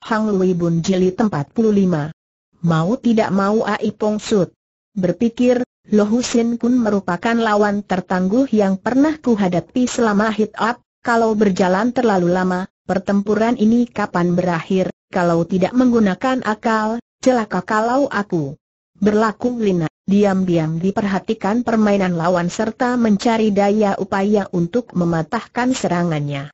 Hang Lui Bun Jili 45. Mau tidak mau Ai Pong Sud. Berpikir, Lo Sin pun merupakan lawan tertangguh yang pernah kuhadapi selama hit up, kalau berjalan terlalu lama, pertempuran ini kapan berakhir, kalau tidak menggunakan akal, celaka kalau aku berlaku lina, diam-diam diperhatikan permainan lawan serta mencari daya upaya untuk mematahkan serangannya.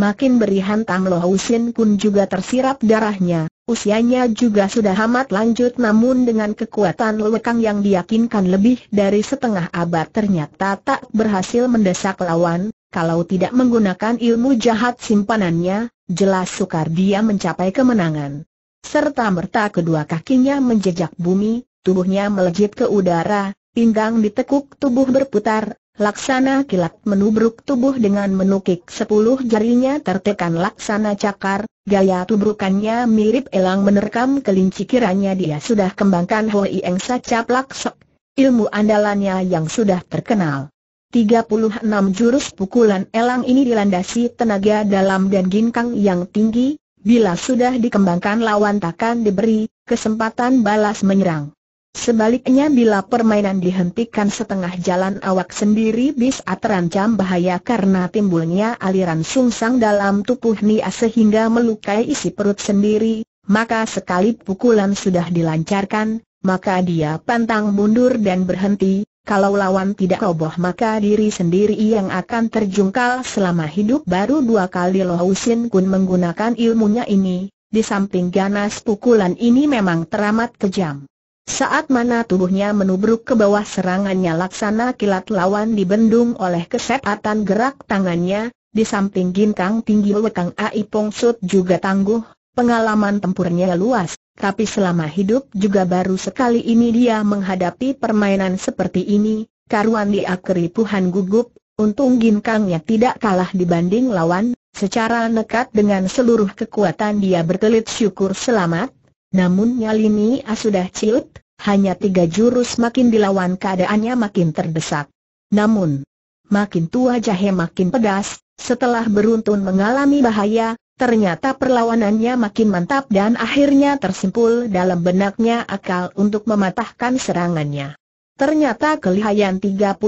Makin beri hantam Lo Husin pun juga tersirap darahnya, usianya juga sudah amat lanjut namun dengan kekuatan lekang yang diyakinkan lebih dari setengah abad ternyata tak berhasil mendesak lawan, kalau tidak menggunakan ilmu jahat simpanannya, jelas sukar dia mencapai kemenangan. Serta merta kedua kakinya menjejak bumi, tubuhnya melejit ke udara, pinggang ditekuk tubuh berputar, Laksana kilat menubruk tubuh dengan menukik sepuluh jarinya tertekan laksana cakar, gaya tubrukannya mirip elang menerkam kelinci kiranya dia sudah kembangkan Hoi Eng Sacap Laksok, ilmu andalannya yang sudah terkenal. 36 jurus pukulan elang ini dilandasi tenaga dalam dan ginkang yang tinggi, bila sudah dikembangkan lawan takkan diberi kesempatan balas menyerang. Sebaliknya bila permainan dihentikan setengah jalan awak sendiri bisa terancam bahaya karena timbulnya aliran sungsang dalam tubuh Nia sehingga melukai isi perut sendiri, maka sekali pukulan sudah dilancarkan, maka dia pantang mundur dan berhenti, kalau lawan tidak roboh maka diri sendiri yang akan terjungkal selama hidup baru dua kali Lohusin Sin Kun menggunakan ilmunya ini, di samping ganas pukulan ini memang teramat kejam. Saat mana tubuhnya menubruk ke bawah serangannya laksana kilat lawan dibendung oleh kesepatan gerak tangannya, di samping ginkang tinggi Wekang Ai Pongsut juga tangguh, pengalaman tempurnya luas, tapi selama hidup juga baru sekali ini dia menghadapi permainan seperti ini, karuan dia keripuhan gugup, untung ginkangnya tidak kalah dibanding lawan, secara nekat dengan seluruh kekuatan dia berkelit syukur selamat, namun Nyalini A sudah ciut, hanya tiga jurus makin dilawan keadaannya makin terdesak. Namun, makin tua jahe makin pedas, setelah beruntun mengalami bahaya, ternyata perlawanannya makin mantap dan akhirnya tersimpul dalam benaknya akal untuk mematahkan serangannya. Ternyata kelihayan 36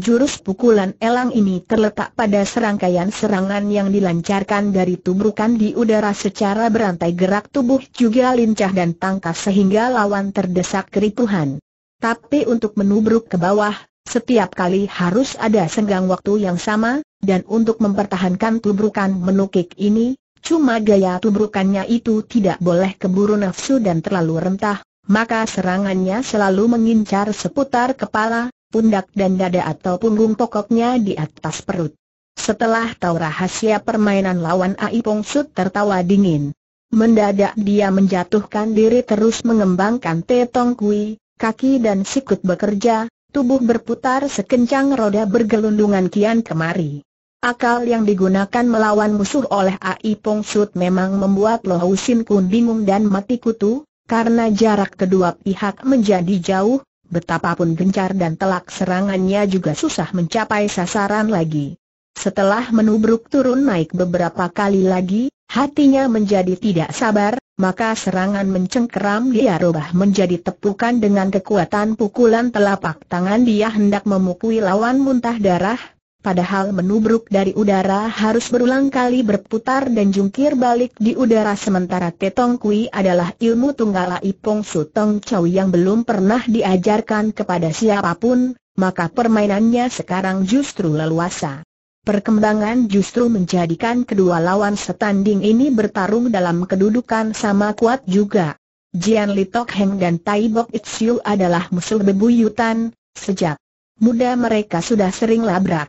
jurus pukulan elang ini terletak pada serangkaian serangan yang dilancarkan dari tubrukan di udara secara berantai gerak tubuh juga lincah dan tangkas sehingga lawan terdesak keripuhan. Tapi untuk menubruk ke bawah, setiap kali harus ada senggang waktu yang sama, dan untuk mempertahankan tubrukan menukik ini, cuma gaya tubrukannya itu tidak boleh keburu nafsu dan terlalu rentah, maka serangannya selalu mengincar seputar kepala, pundak dan dada atau punggung pokoknya di atas perut. Setelah tahu rahasia permainan lawan Ai Pongsut tertawa dingin. Mendadak dia menjatuhkan diri terus mengembangkan tetong kui, kaki dan sikut bekerja, tubuh berputar sekencang roda bergelundungan kian kemari. Akal yang digunakan melawan musuh oleh Ai Pongsut memang membuat Lo Husin Kun bingung dan mati kutu, karena jarak kedua pihak menjadi jauh, betapapun gencar dan telak serangannya juga susah mencapai sasaran lagi. Setelah menubruk turun naik beberapa kali lagi, hatinya menjadi tidak sabar, maka serangan mencengkeram dia rubah menjadi tepukan dengan kekuatan pukulan telapak tangan dia hendak memukul lawan muntah darah, padahal menubruk dari udara harus berulang kali berputar dan jungkir balik di udara sementara Tetong Kui adalah ilmu tunggal Ipong Sutong Chow yang belum pernah diajarkan kepada siapapun, maka permainannya sekarang justru leluasa. Perkembangan justru menjadikan kedua lawan setanding ini bertarung dalam kedudukan sama kuat juga. Jian Li Tok Heng dan Tai Bok Itziu adalah musuh bebuyutan, sejak muda mereka sudah sering labrak.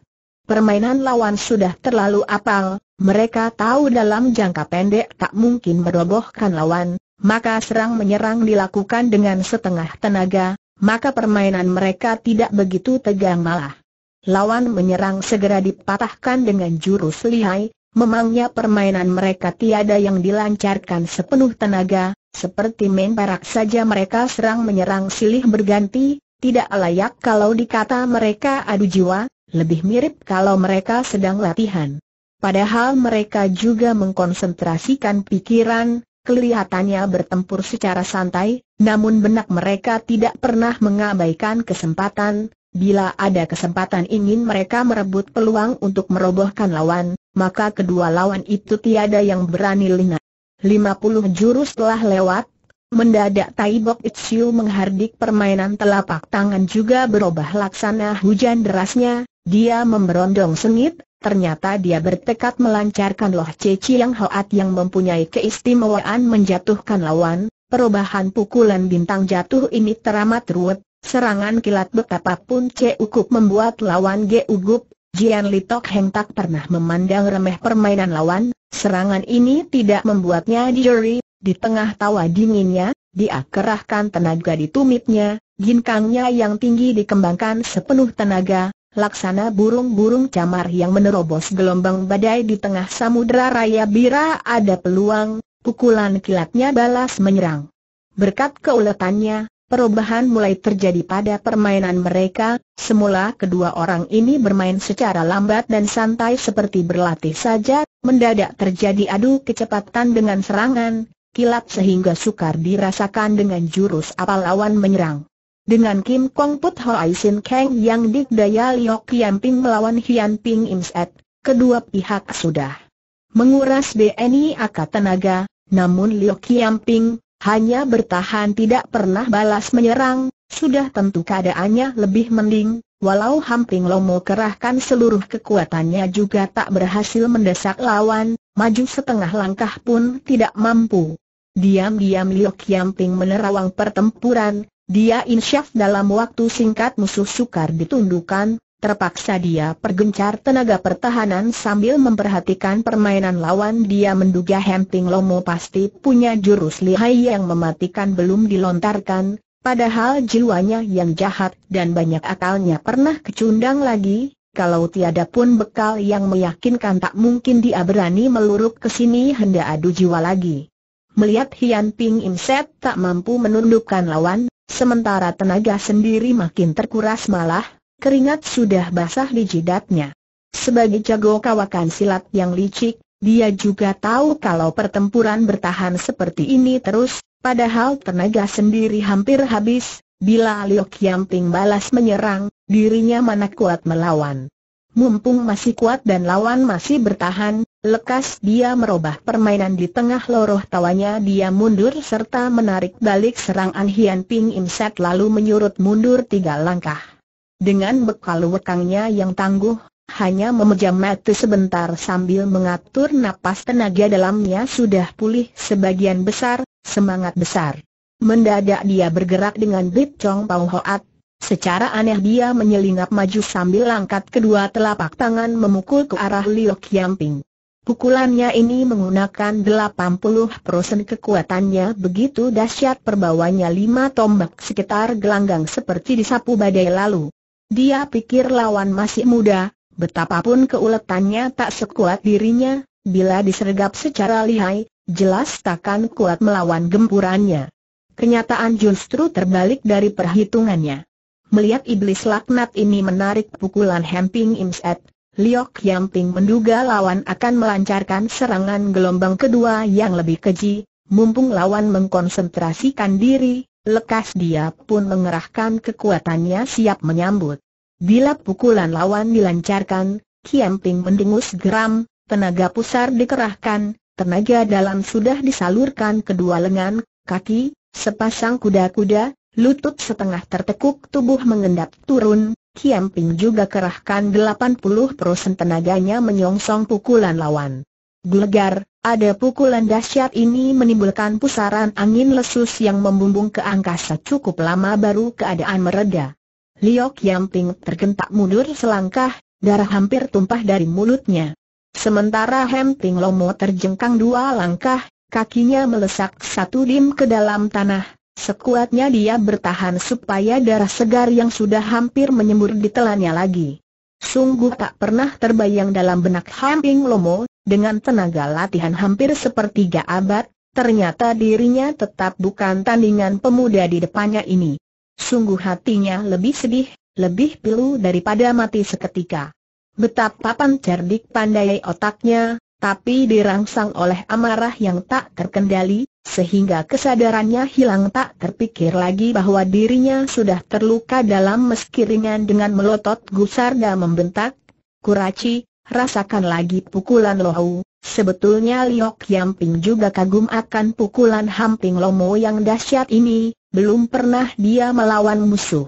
Permainan lawan sudah terlalu apal, mereka tahu dalam jangka pendek tak mungkin merobohkan lawan, maka serang menyerang dilakukan dengan setengah tenaga, maka permainan mereka tidak begitu tegang malah. Lawan menyerang segera dipatahkan dengan jurus lihai, memangnya permainan mereka tiada yang dilancarkan sepenuh tenaga, seperti main perak saja mereka serang menyerang silih berganti, tidak layak kalau dikata mereka adu jiwa, lebih mirip kalau mereka sedang latihan. Padahal mereka juga mengkonsentrasikan pikiran, kelihatannya bertempur secara santai, namun benak mereka tidak pernah mengabaikan kesempatan, Bila ada kesempatan ingin mereka merebut peluang untuk merobohkan lawan, maka kedua lawan itu tiada yang berani lina. puluh jurus telah lewat, mendadak Taibok Itsiu menghardik permainan telapak tangan juga berubah laksana hujan derasnya, dia memberondong sengit, ternyata dia bertekad melancarkan loh Ceci yang hoat yang mempunyai keistimewaan menjatuhkan lawan, perubahan pukulan bintang jatuh ini teramat ruwet, serangan kilat betapapun C Ukup membuat lawan geugup, Ugup, Jian Tok Heng tak pernah memandang remeh permainan lawan, serangan ini tidak membuatnya dijeri, di tengah tawa dinginnya, dia kerahkan tenaga di tumitnya, ginkangnya yang tinggi dikembangkan sepenuh tenaga, laksana burung-burung camar yang menerobos gelombang badai di tengah samudera raya Bira ada peluang, pukulan kilatnya balas menyerang. Berkat keuletannya, perubahan mulai terjadi pada permainan mereka, semula kedua orang ini bermain secara lambat dan santai seperti berlatih saja, mendadak terjadi adu kecepatan dengan serangan, kilat sehingga sukar dirasakan dengan jurus apa lawan menyerang. Dengan Kim Kong Put Hoi Sin Kang yang dikdaya Liok Ping melawan Hian Ping Im Set, kedua pihak sudah menguras BNI akat tenaga, namun Liok Ping hanya bertahan tidak pernah balas menyerang, sudah tentu keadaannya lebih mending, walau Ping Lomo kerahkan seluruh kekuatannya juga tak berhasil mendesak lawan, maju setengah langkah pun tidak mampu. Diam-diam Liu Ping menerawang pertempuran, dia insyaf dalam waktu singkat musuh sukar ditundukkan, terpaksa dia pergencar tenaga pertahanan sambil memperhatikan permainan lawan dia menduga Hemping Lomo pasti punya jurus lihai yang mematikan belum dilontarkan, padahal jiwanya yang jahat dan banyak akalnya pernah kecundang lagi, kalau tiada pun bekal yang meyakinkan tak mungkin dia berani meluruk ke sini hendak adu jiwa lagi. Melihat Hian Ping Imset tak mampu menundukkan lawan, Sementara tenaga sendiri makin terkuras malah, keringat sudah basah di jidatnya. Sebagai jago kawakan silat yang licik, dia juga tahu kalau pertempuran bertahan seperti ini terus, padahal tenaga sendiri hampir habis, bila Liu Kiamping balas menyerang, dirinya mana kuat melawan. Mumpung masih kuat dan lawan masih bertahan, lekas dia merubah permainan di tengah loroh tawanya dia mundur serta menarik balik serangan Hian Ping Im Set lalu menyurut mundur tiga langkah. Dengan bekal wekangnya yang tangguh, hanya memejam mata sebentar sambil mengatur napas tenaga dalamnya sudah pulih sebagian besar, semangat besar. Mendadak dia bergerak dengan Bip Chong Pau Hoat Secara aneh dia menyelinap maju sambil angkat kedua telapak tangan memukul ke arah Liu Qiangping. Pukulannya ini menggunakan 80% kekuatannya begitu dahsyat perbawanya lima tombak sekitar gelanggang seperti disapu badai lalu. Dia pikir lawan masih muda, betapapun keuletannya tak sekuat dirinya, bila disergap secara lihai, jelas takkan kuat melawan gempurannya. Kenyataan justru terbalik dari perhitungannya. Melihat iblis laknat ini menarik pukulan Hemping Imset, Liok Yamping menduga lawan akan melancarkan serangan gelombang kedua yang lebih keji, mumpung lawan mengkonsentrasikan diri, lekas dia pun mengerahkan kekuatannya siap menyambut. Bila pukulan lawan dilancarkan, Kiamping mendengus geram, tenaga pusar dikerahkan, tenaga dalam sudah disalurkan kedua lengan, kaki, sepasang kuda-kuda, lutut setengah tertekuk tubuh mengendap turun, Kiam Ping juga kerahkan 80% tenaganya menyongsong pukulan lawan. Gelegar, ada pukulan dahsyat ini menimbulkan pusaran angin lesus yang membumbung ke angkasa cukup lama baru keadaan mereda. Liok Kiam tergentak mundur selangkah, darah hampir tumpah dari mulutnya. Sementara Hem Ping Lomo terjengkang dua langkah, kakinya melesak satu dim ke dalam tanah, Sekuatnya dia bertahan supaya darah segar yang sudah hampir menyembur ditelannya lagi. Sungguh tak pernah terbayang dalam benak Hamping Lomo, dengan tenaga latihan hampir sepertiga abad, ternyata dirinya tetap bukan tandingan pemuda di depannya ini. Sungguh hatinya lebih sedih, lebih pilu daripada mati seketika. Betapa cerdik pandai otaknya, tapi dirangsang oleh amarah yang tak terkendali, sehingga kesadarannya hilang tak terpikir lagi bahwa dirinya sudah terluka dalam meski ringan dengan melotot gusarda membentak, Kuraci, rasakan lagi pukulan Lohau. Sebetulnya Liok Yamping juga kagum akan pukulan Hamping Lomo yang dahsyat ini, belum pernah dia melawan musuh.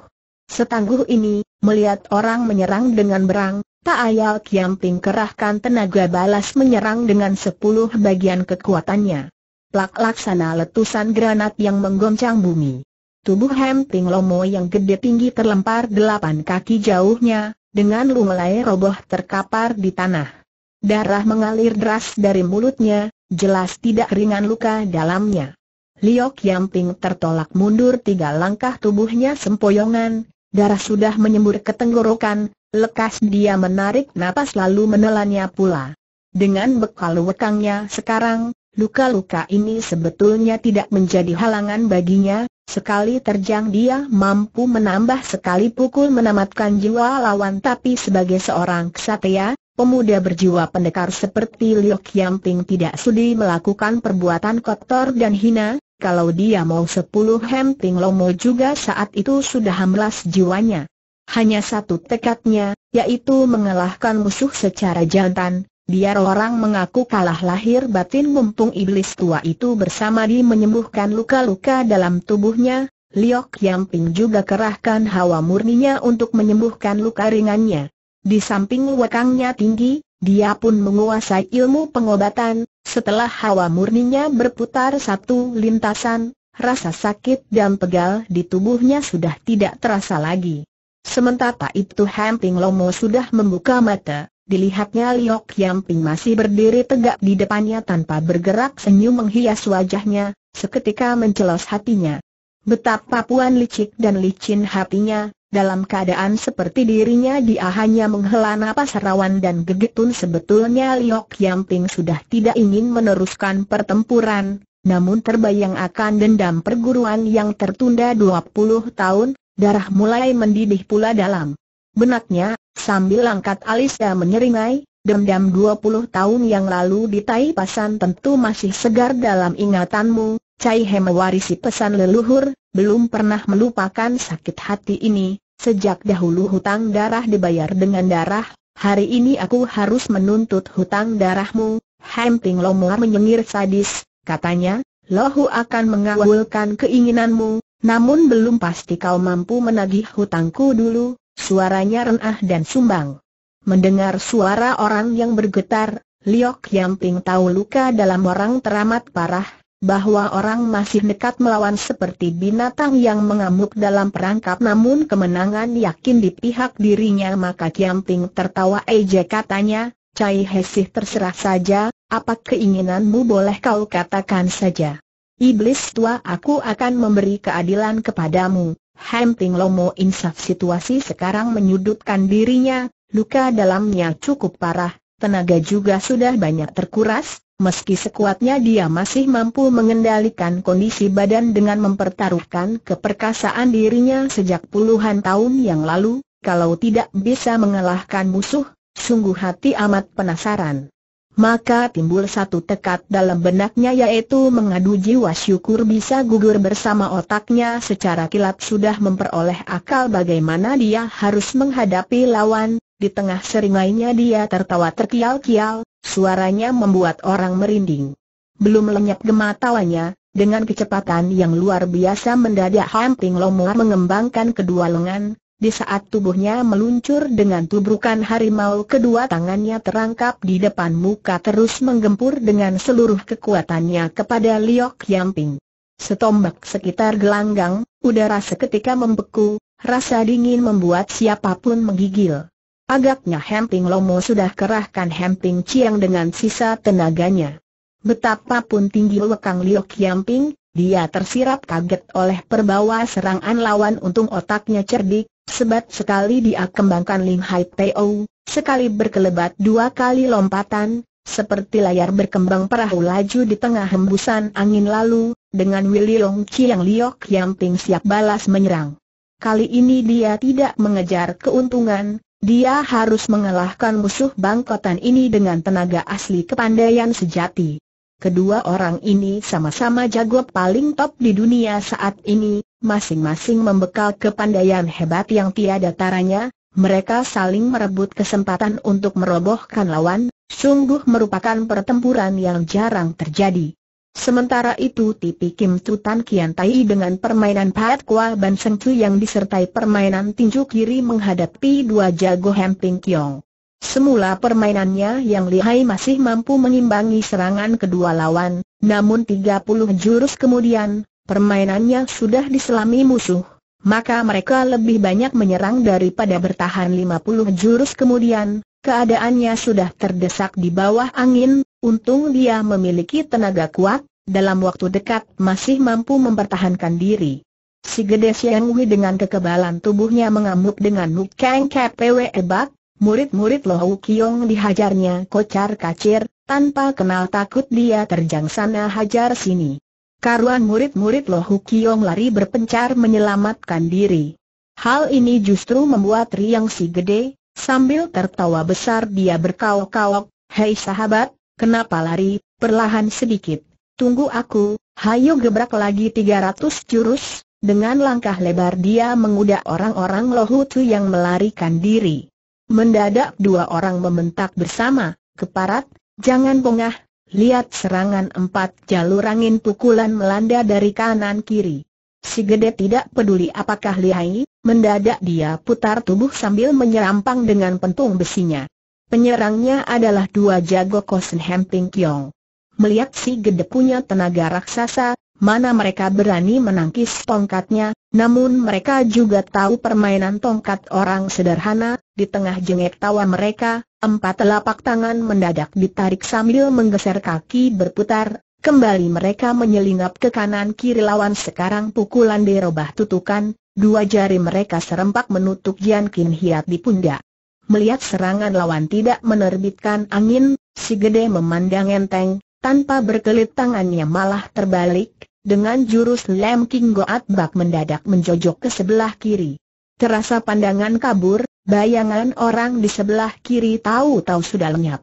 Setangguh ini, melihat orang menyerang dengan berang, tak ayal Kiamping kerahkan tenaga balas menyerang dengan sepuluh bagian kekuatannya plak laksana letusan granat yang menggoncang bumi. Tubuh Hem Ping Lomo yang gede tinggi terlempar delapan kaki jauhnya, dengan lumelai roboh terkapar di tanah. Darah mengalir deras dari mulutnya, jelas tidak ringan luka dalamnya. Liok Ting tertolak mundur tiga langkah tubuhnya sempoyongan, darah sudah menyembur ke tenggorokan, lekas dia menarik napas lalu menelannya pula. Dengan bekal wekangnya sekarang, Luka-luka ini sebetulnya tidak menjadi halangan baginya, sekali terjang dia mampu menambah sekali pukul menamatkan jiwa lawan tapi sebagai seorang ksatria, pemuda berjiwa pendekar seperti Liu Qiangping tidak sudi melakukan perbuatan kotor dan hina, kalau dia mau sepuluh hemping lomo juga saat itu sudah hamlas jiwanya. Hanya satu tekadnya, yaitu mengalahkan musuh secara jantan, Biar orang mengaku kalah lahir batin mumpung iblis tua itu bersama di menyembuhkan luka-luka dalam tubuhnya, Liok Yamping juga kerahkan hawa murninya untuk menyembuhkan luka ringannya. Di samping wakangnya tinggi, dia pun menguasai ilmu pengobatan, setelah hawa murninya berputar satu lintasan, rasa sakit dan pegal di tubuhnya sudah tidak terasa lagi. Sementara itu Hamping Lomo sudah membuka mata, dilihatnya Liok Yamping masih berdiri tegak di depannya tanpa bergerak senyum menghias wajahnya, seketika mencelos hatinya. Betapa Puan licik dan licin hatinya, dalam keadaan seperti dirinya dia hanya menghela napas rawan dan gegetun sebetulnya Liok Yamping sudah tidak ingin meneruskan pertempuran, namun terbayang akan dendam perguruan yang tertunda 20 tahun, darah mulai mendidih pula dalam Benaknya, sambil angkat alisnya menyeringai, dendam 20 tahun yang lalu di Tai Pasan tentu masih segar dalam ingatanmu, Cai He mewarisi pesan leluhur, belum pernah melupakan sakit hati ini, sejak dahulu hutang darah dibayar dengan darah, hari ini aku harus menuntut hutang darahmu, Hemping Lomor menyengir sadis, katanya, Lohu akan mengawulkan keinginanmu, namun belum pasti kau mampu menagih hutangku dulu, Suaranya renah dan sumbang. Mendengar suara orang yang bergetar, Liok Yamping tahu luka dalam orang teramat parah, bahwa orang masih nekat melawan seperti binatang yang mengamuk dalam perangkap namun kemenangan yakin di pihak dirinya maka Yamping tertawa ejek katanya, Cai Hesih terserah saja, apa keinginanmu boleh kau katakan saja. Iblis tua aku akan memberi keadilan kepadamu, Hamping Lomo insaf situasi sekarang menyudutkan dirinya, luka dalamnya cukup parah, tenaga juga sudah banyak terkuras, meski sekuatnya dia masih mampu mengendalikan kondisi badan dengan mempertaruhkan keperkasaan dirinya sejak puluhan tahun yang lalu, kalau tidak bisa mengalahkan musuh, sungguh hati amat penasaran maka timbul satu tekad dalam benaknya yaitu mengadu jiwa syukur bisa gugur bersama otaknya secara kilat sudah memperoleh akal bagaimana dia harus menghadapi lawan, di tengah seringainya dia tertawa terkial-kial, suaranya membuat orang merinding. Belum lenyap gema tawanya, dengan kecepatan yang luar biasa mendadak Hamping Lomor mengembangkan kedua lengan, di saat tubuhnya meluncur dengan tubrukan harimau kedua tangannya terangkap di depan muka terus menggempur dengan seluruh kekuatannya kepada Liok Yamping. Setombak sekitar gelanggang, udara seketika membeku, rasa dingin membuat siapapun menggigil. Agaknya Hemping Lomo sudah kerahkan Hemping Chiang dengan sisa tenaganya. Betapapun tinggi lekang Liok Yamping, dia tersirap kaget oleh perbawa serangan lawan untung otaknya cerdik, Sebat sekali dia kembangkan Ling Hai Teo, sekali berkelebat dua kali lompatan, seperti layar berkembang perahu laju di tengah hembusan angin lalu, dengan Willy Long yang Liok yang Ting siap balas menyerang. Kali ini dia tidak mengejar keuntungan, dia harus mengalahkan musuh bangkotan ini dengan tenaga asli kepandaian sejati. Kedua orang ini sama-sama jago paling top di dunia saat ini, masing-masing membekal kepandaian hebat yang tiada taranya, mereka saling merebut kesempatan untuk merobohkan lawan, sungguh merupakan pertempuran yang jarang terjadi. Sementara itu Tipi Kim Tutan Kian Tai dengan permainan Pat Kua Ban Seng Chu yang disertai permainan tinju kiri menghadapi dua jago Hemping Kiong. Semula permainannya yang lihai masih mampu mengimbangi serangan kedua lawan, namun 30 jurus kemudian, permainannya sudah diselami musuh. Maka mereka lebih banyak menyerang daripada bertahan 50 jurus kemudian, keadaannya sudah terdesak di bawah angin, untung dia memiliki tenaga kuat, dalam waktu dekat masih mampu mempertahankan diri. Si Gede Siang Wei dengan kekebalan tubuhnya mengamuk dengan mukang KPW hebat, Murid-murid Hu Kiong dihajarnya kocar kacir, tanpa kenal takut dia terjang sana hajar sini. Karuan murid-murid Hu Kiong lari berpencar menyelamatkan diri. Hal ini justru membuat Riang si gede, sambil tertawa besar dia berkaok kauk, Hei sahabat, kenapa lari, perlahan sedikit, tunggu aku, hayo gebrak lagi 300 jurus, dengan langkah lebar dia mengudak orang-orang Lohutu yang melarikan diri. Mendadak dua orang membentak bersama, keparat, jangan bongah, lihat serangan empat jalur angin pukulan melanda dari kanan kiri. Si gede tidak peduli apakah lihai, mendadak dia putar tubuh sambil menyerampang dengan pentung besinya. Penyerangnya adalah dua jago Kosen Hemping Kiong. Melihat si gede punya tenaga raksasa, mana mereka berani menangkis tongkatnya, namun mereka juga tahu permainan tongkat orang sederhana, di tengah jengek tawa mereka, empat telapak tangan mendadak ditarik sambil menggeser kaki berputar, kembali mereka menyelinap ke kanan kiri lawan sekarang pukulan dirobah tutukan, dua jari mereka serempak menutup Jian Kin Hiat di pundak. Melihat serangan lawan tidak menerbitkan angin, si gede memandang enteng, tanpa berkelit tangannya malah terbalik, dengan jurus Lem King Goat Bak mendadak menjojok ke sebelah kiri. Terasa pandangan kabur, bayangan orang di sebelah kiri tahu-tahu sudah lenyap.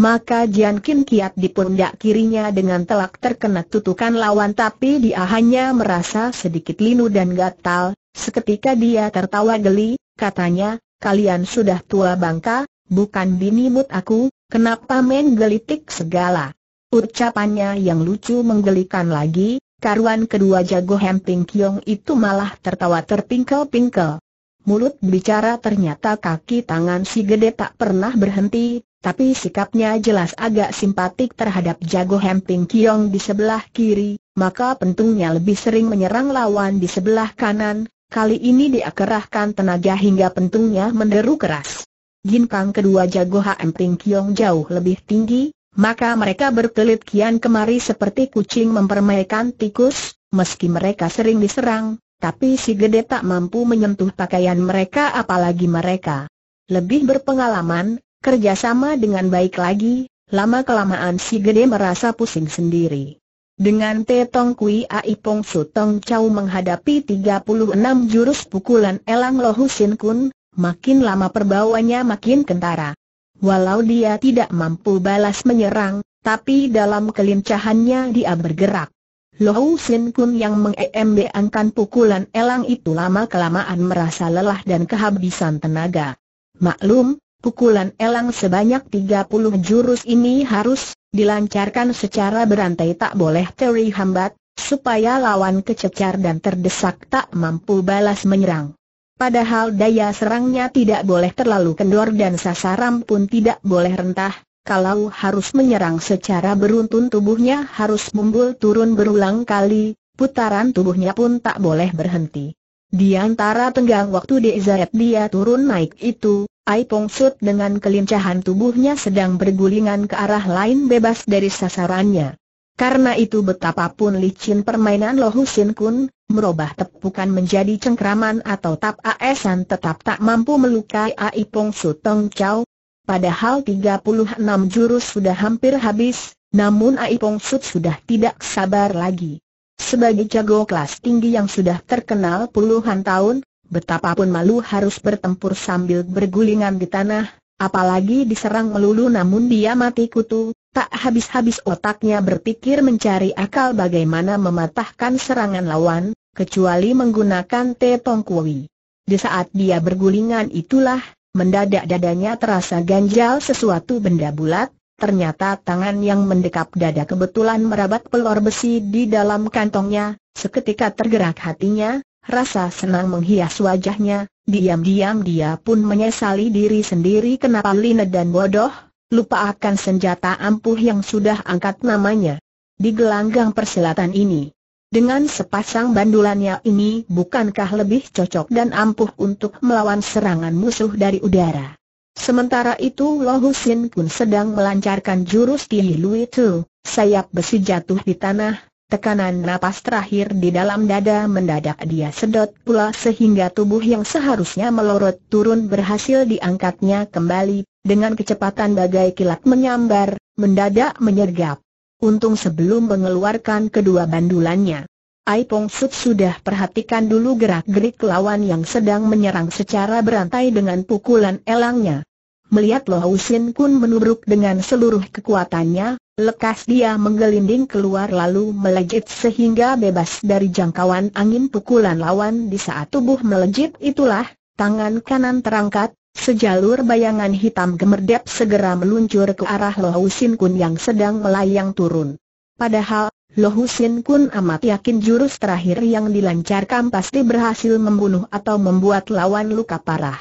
Maka Jian Kin kiat di pundak kirinya dengan telak terkena tutukan lawan tapi dia hanya merasa sedikit linu dan gatal, seketika dia tertawa geli, katanya, kalian sudah tua bangka, bukan bini mut aku, kenapa main gelitik segala. Ucapannya yang lucu menggelikan lagi, Karuan kedua jago Hemping Kiong itu malah tertawa terpingkel-pingkel. Mulut bicara ternyata kaki tangan si gede tak pernah berhenti, tapi sikapnya jelas agak simpatik terhadap jago Hemping Kiong di sebelah kiri, maka pentungnya lebih sering menyerang lawan di sebelah kanan, kali ini dia kerahkan tenaga hingga pentungnya menderu keras. kang kedua jago Hemping Kiong jauh lebih tinggi, maka mereka berkelit kian kemari seperti kucing mempermainkan tikus, meski mereka sering diserang, tapi si gede tak mampu menyentuh pakaian mereka apalagi mereka. Lebih berpengalaman, kerjasama dengan baik lagi, lama-kelamaan si gede merasa pusing sendiri. Dengan Tetong Kui Aipong Sutong Chau menghadapi 36 jurus pukulan Elang Lohu Sin Kun, makin lama perbawanya makin kentara. Walau dia tidak mampu balas menyerang, tapi dalam kelincahannya dia bergerak. Lohu Sin Kun yang mengembangkan pukulan elang itu lama-kelamaan merasa lelah dan kehabisan tenaga. Maklum, pukulan elang sebanyak 30 jurus ini harus dilancarkan secara berantai tak boleh teri hambat, supaya lawan kececar dan terdesak tak mampu balas menyerang. Padahal daya serangnya tidak boleh terlalu kendor dan sasaran pun tidak boleh rentah, kalau harus menyerang secara beruntun tubuhnya harus mumbul turun berulang kali, putaran tubuhnya pun tak boleh berhenti. Di antara tenggang waktu DZ dia turun naik itu, Ai Pong Sut dengan kelincahan tubuhnya sedang bergulingan ke arah lain bebas dari sasarannya. Karena itu betapapun licin permainan Lo Husin Kun, merubah tepukan menjadi cengkraman atau tap aesan tetap tak mampu melukai Aipong Tong Chau. Padahal 36 jurus sudah hampir habis, namun Aipong Sut sudah tidak sabar lagi. Sebagai jago kelas tinggi yang sudah terkenal puluhan tahun, betapapun malu harus bertempur sambil bergulingan di tanah, apalagi diserang melulu namun dia mati kutu, Tak habis-habis otaknya berpikir mencari akal bagaimana mematahkan serangan lawan, kecuali menggunakan Tong kui. Di saat dia bergulingan itulah, mendadak dadanya terasa ganjal sesuatu benda bulat, ternyata tangan yang mendekap dada kebetulan merabat pelor besi di dalam kantongnya, seketika tergerak hatinya, rasa senang menghias wajahnya, diam-diam dia pun menyesali diri sendiri kenapa Lina dan bodoh, lupa akan senjata ampuh yang sudah angkat namanya. Di gelanggang persilatan ini, dengan sepasang bandulannya ini bukankah lebih cocok dan ampuh untuk melawan serangan musuh dari udara. Sementara itu Lo Husin pun sedang melancarkan jurus Tihi Lui itu. sayap besi jatuh di tanah, Tekanan napas terakhir di dalam dada mendadak dia sedot pula sehingga tubuh yang seharusnya melorot turun berhasil diangkatnya kembali dengan kecepatan bagai kilat menyambar, mendadak menyergap. Untung sebelum mengeluarkan kedua bandulannya. Aipong Sut sudah perhatikan dulu gerak-gerik lawan yang sedang menyerang secara berantai dengan pukulan elangnya. Melihat Lo Hausin Kun menubruk dengan seluruh kekuatannya, lekas dia menggelinding keluar lalu melejit sehingga bebas dari jangkauan angin pukulan lawan di saat tubuh melejit itulah, tangan kanan terangkat, Sejalur bayangan hitam gemerdep segera meluncur ke arah Lohu Sin Kun yang sedang melayang turun. Padahal, Lohu Sin Kun amat yakin jurus terakhir yang dilancarkan pasti berhasil membunuh atau membuat lawan luka parah.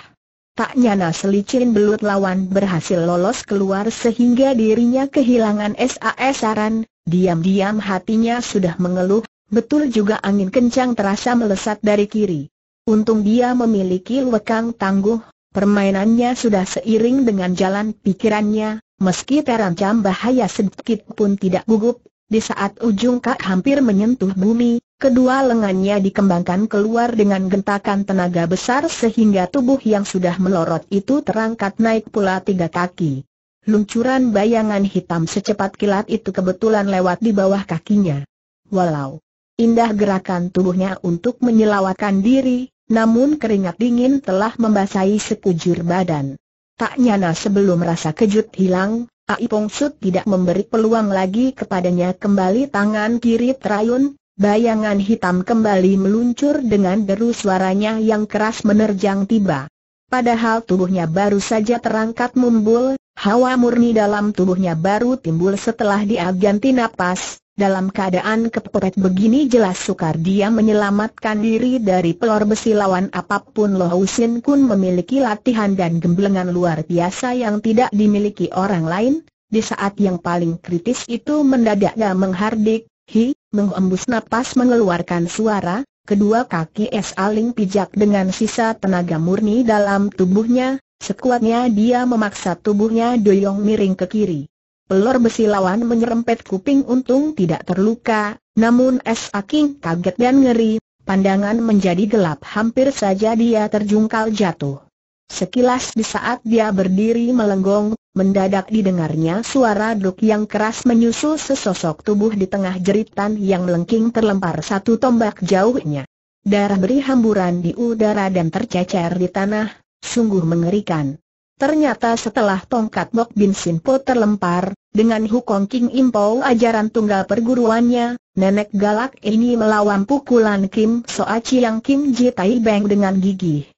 Tak nyana selicin belut lawan berhasil lolos keluar sehingga dirinya kehilangan SAS saran, diam-diam hatinya sudah mengeluh, betul juga angin kencang terasa melesat dari kiri. Untung dia memiliki lekang tangguh, Permainannya sudah seiring dengan jalan pikirannya, meski terancam bahaya sedikit pun tidak gugup, di saat ujung kak hampir menyentuh bumi, kedua lengannya dikembangkan keluar dengan gentakan tenaga besar sehingga tubuh yang sudah melorot itu terangkat naik pula tiga kaki. Luncuran bayangan hitam secepat kilat itu kebetulan lewat di bawah kakinya. Walau indah gerakan tubuhnya untuk menyelawatkan diri, namun keringat dingin telah membasahi sekujur badan. Tak nyana sebelum rasa kejut hilang, Ai Pongsut tidak memberi peluang lagi kepadanya kembali tangan kiri terayun, bayangan hitam kembali meluncur dengan deru suaranya yang keras menerjang tiba. Padahal tubuhnya baru saja terangkat mumbul, hawa murni dalam tubuhnya baru timbul setelah dia ganti napas, dalam keadaan kepepet begini jelas sukar dia menyelamatkan diri dari pelor besi lawan apapun Loh Sin Kun memiliki latihan dan gemblengan luar biasa yang tidak dimiliki orang lain, di saat yang paling kritis itu mendadak menghardik, hi, menghembus napas mengeluarkan suara, kedua kaki es aling pijak dengan sisa tenaga murni dalam tubuhnya, sekuatnya dia memaksa tubuhnya doyong miring ke kiri. Pelor besi lawan menyerempet kuping untung tidak terluka, namun es aking kaget dan ngeri, pandangan menjadi gelap hampir saja dia terjungkal jatuh. Sekilas di saat dia berdiri melenggong, mendadak didengarnya suara duk yang keras menyusul sesosok tubuh di tengah jeritan yang melengking terlempar satu tombak jauhnya. Darah beri hamburan di udara dan tercecer di tanah, sungguh mengerikan. Ternyata setelah tongkat Bok Bin Sinpo terlempar, dengan Hukong King Impol ajaran tunggal perguruannya, nenek galak ini melawan pukulan Kim Soachi yang Kim Tai Beng dengan gigih.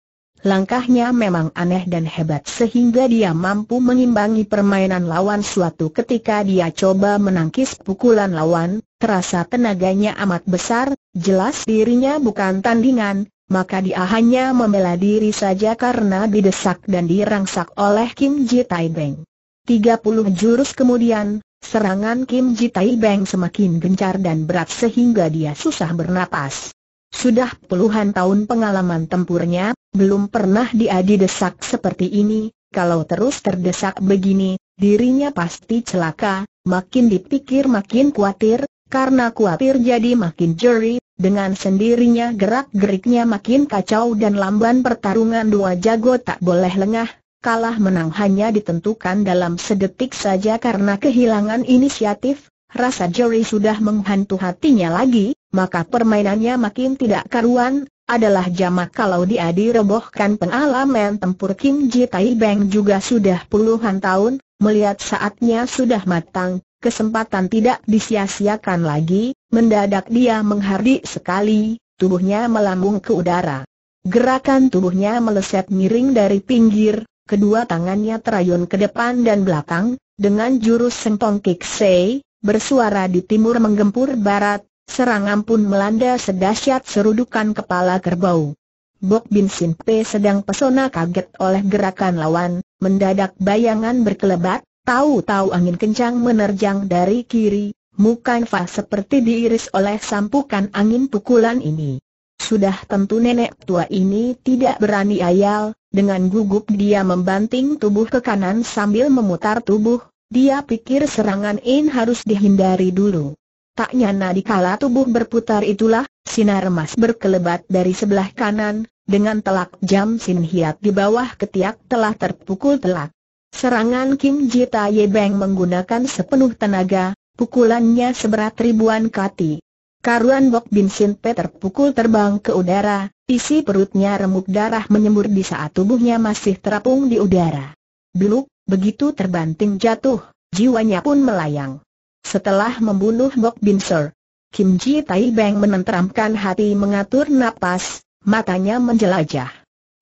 Langkahnya memang aneh dan hebat sehingga dia mampu mengimbangi permainan lawan suatu ketika dia coba menangkis pukulan lawan, terasa tenaganya amat besar, jelas dirinya bukan tandingan, maka dia hanya membela diri saja karena didesak dan dirangsak oleh Kim Ji Tai Beng. 30 jurus kemudian, serangan Kim Ji Tai Beng semakin gencar dan berat sehingga dia susah bernapas. Sudah puluhan tahun pengalaman tempurnya, belum pernah dia didesak seperti ini, kalau terus terdesak begini, dirinya pasti celaka, makin dipikir makin khawatir, karena khawatir jadi makin jerit. Dengan sendirinya gerak-geriknya makin kacau dan lamban pertarungan dua jago tak boleh lengah, kalah menang hanya ditentukan dalam sedetik saja karena kehilangan inisiatif, rasa Jerry sudah menghantu hatinya lagi, maka permainannya makin tidak karuan, adalah jamak kalau dia direbohkan pengalaman tempur Kim Ji Tai Beng juga sudah puluhan tahun, melihat saatnya sudah matang, kesempatan tidak disia-siakan lagi, Mendadak dia menghardik sekali, tubuhnya melambung ke udara. Gerakan tubuhnya meleset miring dari pinggir, kedua tangannya terayun ke depan dan belakang, dengan jurus sentong say, bersuara di timur menggempur barat, serangan pun melanda sedasyat serudukan kepala kerbau. Bok Bin Sin P sedang pesona kaget oleh gerakan lawan, mendadak bayangan berkelebat, tahu-tahu angin kencang menerjang dari kiri, Muka Nfa seperti diiris oleh sampukan angin pukulan ini. Sudah tentu nenek tua ini tidak berani ayal, dengan gugup dia membanting tubuh ke kanan sambil memutar tubuh, dia pikir serangan In harus dihindari dulu. Tak nyana dikala tubuh berputar itulah, sinar emas berkelebat dari sebelah kanan, dengan telak jam Sin Hiat di bawah ketiak telah terpukul telak. Serangan Kim Jita Yebeng menggunakan sepenuh tenaga, Pukulannya seberat ribuan kati. Karuan Bok Bin Sin Peter pukul terbang ke udara, isi perutnya remuk darah menyembur di saat tubuhnya masih terapung di udara. Beluk, begitu terbanting jatuh, jiwanya pun melayang. Setelah membunuh Bok Bin Sir, Kim Ji Tai Beng menenteramkan hati mengatur napas, matanya menjelajah.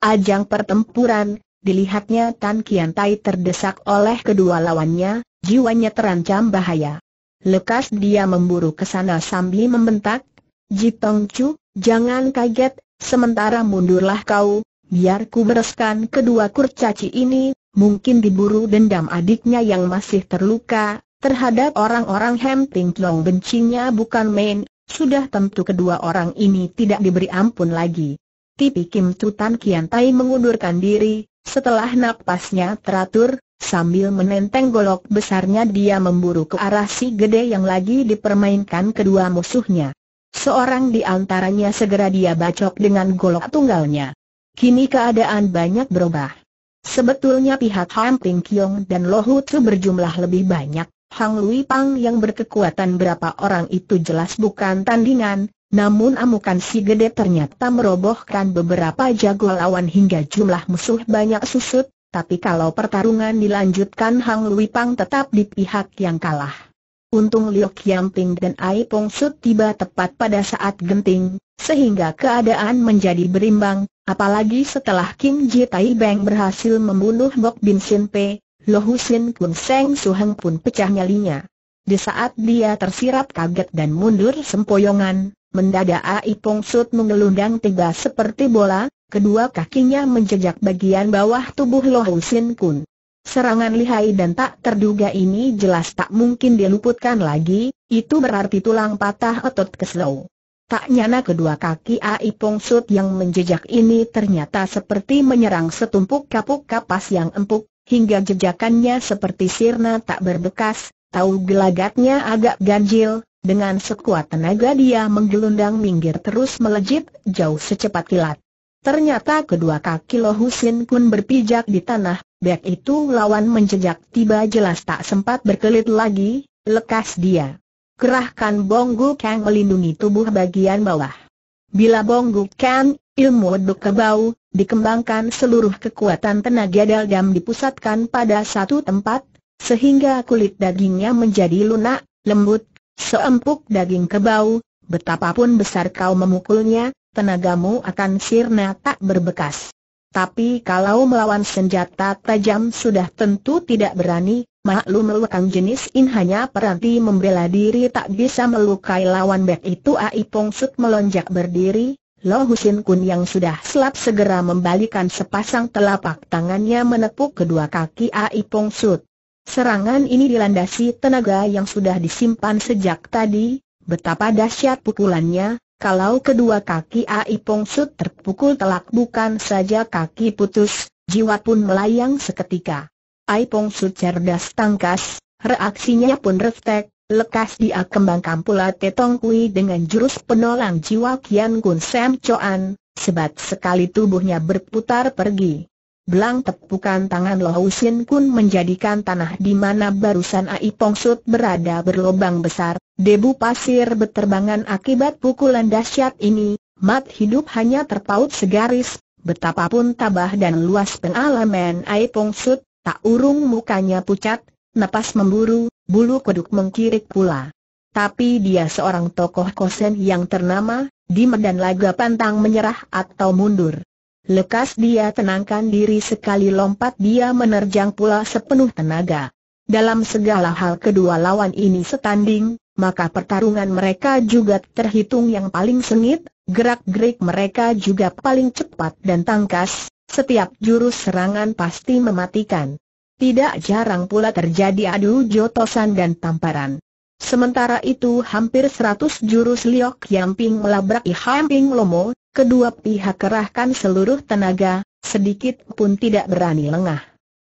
Ajang pertempuran, dilihatnya Tan Kian Tai terdesak oleh kedua lawannya, jiwanya terancam bahaya. Lekas dia memburu ke sana sambil membentak, Jitong Chu, jangan kaget, sementara mundurlah kau, biar ku bereskan kedua kurcaci ini, mungkin diburu dendam adiknya yang masih terluka, terhadap orang-orang Hem Ting Long bencinya bukan main, sudah tentu kedua orang ini tidak diberi ampun lagi. Tipi Kim Tutan Kian Tai mengundurkan diri, setelah napasnya teratur, sambil menenteng golok besarnya dia memburu ke arah si gede yang lagi dipermainkan kedua musuhnya. Seorang di antaranya segera dia bacok dengan golok tunggalnya. Kini keadaan banyak berubah. Sebetulnya pihak Han Ping Kiong dan Lohu Tzu berjumlah lebih banyak. Hang Lui Pang yang berkekuatan berapa orang itu jelas bukan tandingan, namun amukan si gede ternyata merobohkan beberapa jago lawan hingga jumlah musuh banyak susut, tapi kalau pertarungan dilanjutkan Hang Lui Pang tetap di pihak yang kalah. Untung Liu Qiangping dan Ai Pong Su tiba tepat pada saat genting, sehingga keadaan menjadi berimbang, apalagi setelah Kim Ji Tai Beng berhasil membunuh Bok Bin Sin Pe, Hu Sin Kun Seng Heng pun pecah nyalinya. Di saat dia tersirap kaget dan mundur sempoyongan, Mendadak Ai Pong Sut mengelundang tiba seperti bola, kedua kakinya menjejak bagian bawah tubuh Lohu Sin Kun. Serangan lihai dan tak terduga ini jelas tak mungkin diluputkan lagi, itu berarti tulang patah otot keslow. Tak nyana kedua kaki Ai Pong Sut yang menjejak ini ternyata seperti menyerang setumpuk kapuk kapas yang empuk, hingga jejakannya seperti sirna tak berbekas, tahu gelagatnya agak ganjil, dengan sekuat tenaga dia menggelundang minggir terus melejit jauh secepat kilat. Ternyata kedua kaki Lo Husin pun berpijak di tanah, bek itu lawan menjejak tiba jelas tak sempat berkelit lagi, lekas dia. Kerahkan Bonggu Kang melindungi tubuh bagian bawah. Bila Bonggu Kang, ilmu duk kebau, dikembangkan seluruh kekuatan tenaga dalam dipusatkan pada satu tempat, sehingga kulit dagingnya menjadi lunak, lembut, Seempuk daging kebau, betapapun besar kau memukulnya, tenagamu akan sirna tak berbekas. Tapi kalau melawan senjata tajam sudah tentu tidak berani, maklum lukang jenis in hanya peranti membela diri tak bisa melukai lawan bek itu Ai Pongsut melonjak berdiri, Lo Husin Kun yang sudah selap segera membalikan sepasang telapak tangannya menepuk kedua kaki Ai Pongsut. Serangan ini dilandasi tenaga yang sudah disimpan sejak tadi, betapa dahsyat pukulannya, kalau kedua kaki Ai Pong Sut terpukul telak bukan saja kaki putus, jiwa pun melayang seketika. Ai Pong Sut cerdas tangkas, reaksinya pun refleks, lekas dia kembangkan pula Tetong Kui dengan jurus penolong jiwa Kian Kun Sam Choan, sebat sekali tubuhnya berputar pergi. Belang tepukan tangan Lohu Sin Kun menjadikan tanah di mana barusan Ai Pong Sut berada berlobang besar, debu pasir berterbangan akibat pukulan dahsyat ini, mat hidup hanya terpaut segaris, betapapun tabah dan luas pengalaman Ai Pong Sut, tak urung mukanya pucat, napas memburu, bulu kuduk mengkirik pula. Tapi dia seorang tokoh kosen yang ternama, di medan laga pantang menyerah atau mundur. Lekas dia tenangkan diri sekali lompat dia menerjang pula sepenuh tenaga. Dalam segala hal kedua lawan ini setanding, maka pertarungan mereka juga terhitung yang paling sengit, gerak-gerik mereka juga paling cepat dan tangkas, setiap jurus serangan pasti mematikan. Tidak jarang pula terjadi adu jotosan dan tamparan. Sementara itu hampir seratus jurus Liok ping melabrak I ping Lomo, Kedua pihak kerahkan seluruh tenaga, sedikit pun tidak berani lengah.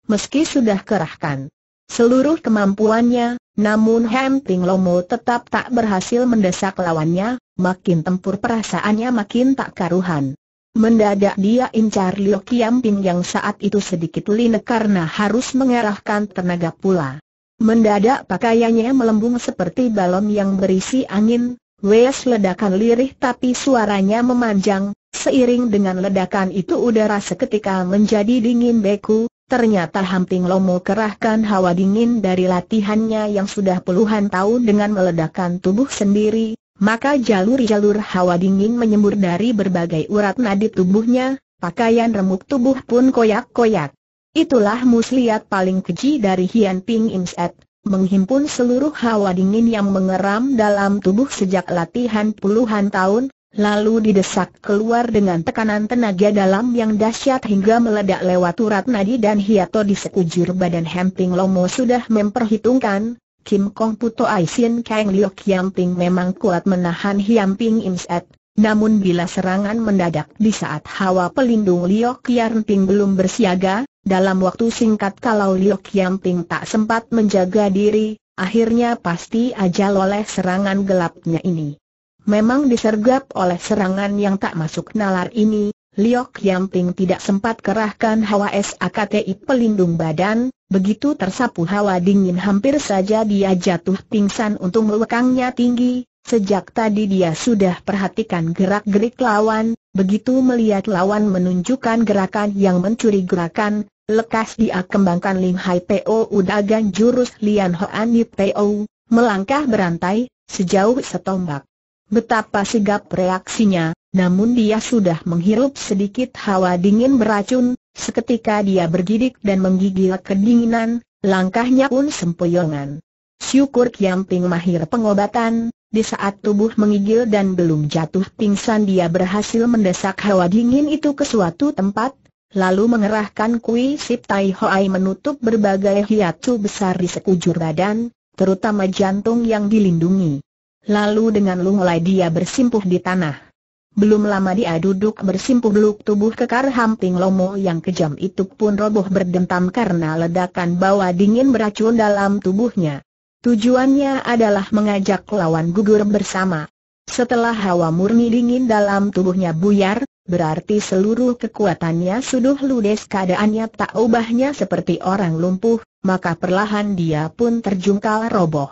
Meski sudah kerahkan seluruh kemampuannya, namun Hem Lomo tetap tak berhasil mendesak lawannya, makin tempur perasaannya makin tak karuhan. Mendadak dia incar Liu Kiam yang saat itu sedikit lina karena harus mengerahkan tenaga pula. Mendadak pakaiannya melembung seperti balon yang berisi angin, Wes ledakan lirih tapi suaranya memanjang, seiring dengan ledakan itu udara seketika menjadi dingin beku, ternyata Hamping Lomo kerahkan hawa dingin dari latihannya yang sudah puluhan tahun dengan meledakan tubuh sendiri, maka jalur-jalur hawa dingin menyembur dari berbagai urat nadi tubuhnya, pakaian remuk tubuh pun koyak-koyak. Itulah muslihat paling keji dari Hian Ping Imset, menghimpun seluruh hawa dingin yang mengeram dalam tubuh sejak latihan puluhan tahun, lalu didesak keluar dengan tekanan tenaga dalam yang dahsyat hingga meledak lewat urat nadi dan hiato di sekujur badan Hemping Lomo sudah memperhitungkan, Kim Kong Puto Aisin Kang Liu Kiamping memang kuat menahan Hiamping Imset, namun bila serangan mendadak di saat hawa pelindung liok Kiamping belum bersiaga, dalam waktu singkat kalau Liok Yamping tak sempat menjaga diri, akhirnya pasti ajal oleh serangan gelapnya ini. Memang disergap oleh serangan yang tak masuk nalar ini, Liok Yamping tidak sempat kerahkan hawa SAKTI pelindung badan, begitu tersapu hawa dingin hampir saja dia jatuh pingsan untung lekangnya tinggi, sejak tadi dia sudah perhatikan gerak-gerik lawan, begitu melihat lawan menunjukkan gerakan yang mencuri gerakan, Lekas dia kembangkan Lim Hai Po Udagan jurus Lian Hoan Po, melangkah berantai, sejauh setombak. Betapa sigap reaksinya, namun dia sudah menghirup sedikit hawa dingin beracun, seketika dia bergidik dan menggigil kedinginan, langkahnya pun sempoyongan. Syukur Kiam Ping mahir pengobatan, di saat tubuh menggigil dan belum jatuh pingsan dia berhasil mendesak hawa dingin itu ke suatu tempat, lalu mengerahkan kui sip tai hoai menutup berbagai hiatu besar di sekujur badan, terutama jantung yang dilindungi. Lalu dengan lungolai dia bersimpuh di tanah. Belum lama dia duduk bersimpuh beluk tubuh kekar hamping lomo yang kejam itu pun roboh berdentam karena ledakan bawa dingin beracun dalam tubuhnya. Tujuannya adalah mengajak lawan gugur bersama. Setelah hawa murni dingin dalam tubuhnya buyar, berarti seluruh kekuatannya sudah ludes keadaannya tak ubahnya seperti orang lumpuh, maka perlahan dia pun terjungkal roboh.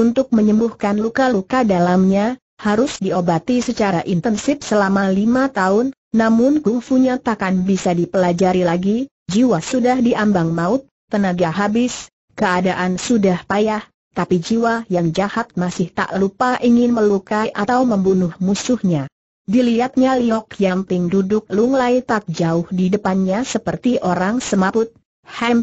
Untuk menyembuhkan luka-luka dalamnya, harus diobati secara intensif selama lima tahun, namun kungfunya takkan bisa dipelajari lagi, jiwa sudah diambang maut, tenaga habis, keadaan sudah payah, tapi jiwa yang jahat masih tak lupa ingin melukai atau membunuh musuhnya. Dilihatnya Liok Yamping duduk lunglai tak jauh di depannya seperti orang semaput.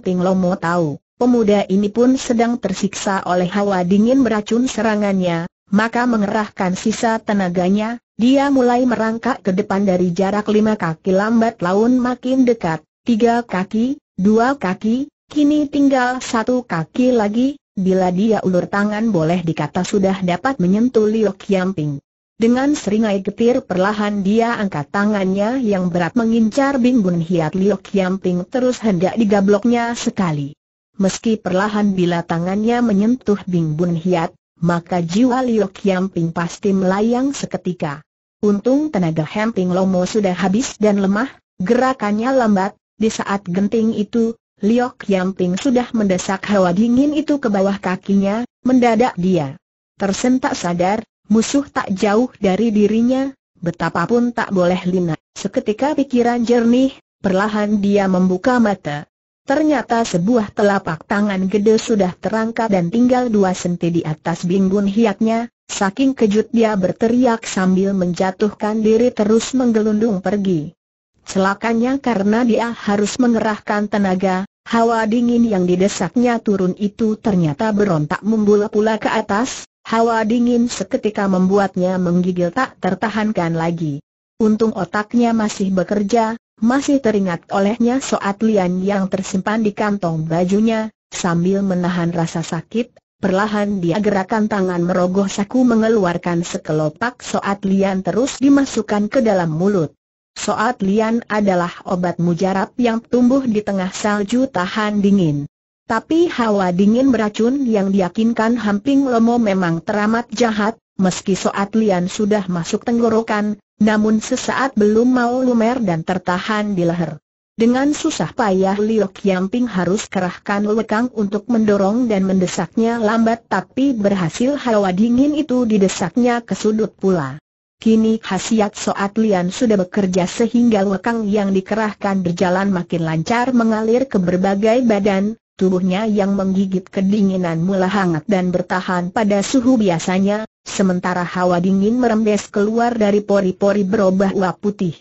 Ping Lomo tahu, pemuda ini pun sedang tersiksa oleh hawa dingin beracun serangannya, maka mengerahkan sisa tenaganya, dia mulai merangkak ke depan dari jarak lima kaki lambat laun makin dekat, tiga kaki, dua kaki, kini tinggal satu kaki lagi, bila dia ulur tangan boleh dikata sudah dapat menyentuh Liok Yamping. Dengan seringai getir perlahan dia angkat tangannya yang berat mengincar Bing Bun Hiat Liu ping terus hendak digabloknya sekali. Meski perlahan bila tangannya menyentuh Bing Bun Hiat, maka jiwa Liu ping pasti melayang seketika. Untung tenaga Hemping Lomo sudah habis dan lemah, gerakannya lambat, di saat genting itu, Liu ping sudah mendesak hawa dingin itu ke bawah kakinya, mendadak dia tersentak sadar, Musuh tak jauh dari dirinya, betapapun tak boleh lina. Seketika pikiran jernih, perlahan dia membuka mata. Ternyata sebuah telapak tangan gede sudah terangkat dan tinggal dua senti di atas bingun hiaknya, saking kejut dia berteriak sambil menjatuhkan diri terus menggelundung pergi. Celakanya karena dia harus mengerahkan tenaga, hawa dingin yang didesaknya turun itu ternyata berontak membulat pula ke atas, Hawa dingin seketika membuatnya menggigil tak tertahankan lagi. Untung otaknya masih bekerja, masih teringat olehnya soat lian yang tersimpan di kantong bajunya, sambil menahan rasa sakit, perlahan dia gerakan tangan merogoh saku mengeluarkan sekelopak soat lian terus dimasukkan ke dalam mulut. Soat lian adalah obat mujarab yang tumbuh di tengah salju tahan dingin. Tapi hawa dingin beracun yang diyakinkan Hamping Lomo memang teramat jahat, meski Soat Lian sudah masuk tenggorokan, namun sesaat belum mau lumer dan tertahan di leher. Dengan susah payah Liu Kiamping harus kerahkan lekang untuk mendorong dan mendesaknya lambat tapi berhasil hawa dingin itu didesaknya ke sudut pula. Kini khasiat Soat Lian sudah bekerja sehingga lekang yang dikerahkan berjalan makin lancar mengalir ke berbagai badan, Tubuhnya yang menggigit kedinginan mula hangat dan bertahan pada suhu biasanya, sementara hawa dingin merembes keluar dari pori-pori berubah uap putih.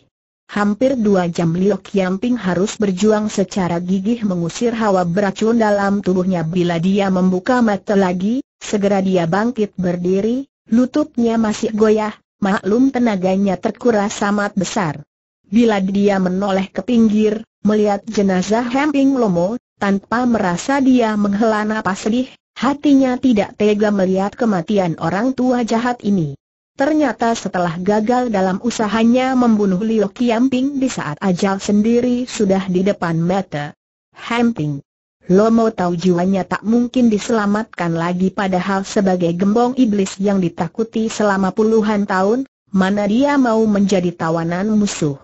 Hampir dua jam Liok Yamping harus berjuang secara gigih mengusir hawa beracun dalam tubuhnya Bila dia membuka mata lagi, segera dia bangkit berdiri, lututnya masih goyah, maklum tenaganya terkuras amat besar Bila dia menoleh ke pinggir, melihat jenazah Hamping Lomo, tanpa merasa dia menghela napas sedih, hatinya tidak tega melihat kematian orang tua jahat ini. Ternyata setelah gagal dalam usahanya membunuh Liu Qiangping di saat ajal sendiri sudah di depan mata. Hamping. mau tahu jiwanya tak mungkin diselamatkan lagi padahal sebagai gembong iblis yang ditakuti selama puluhan tahun, mana dia mau menjadi tawanan musuh.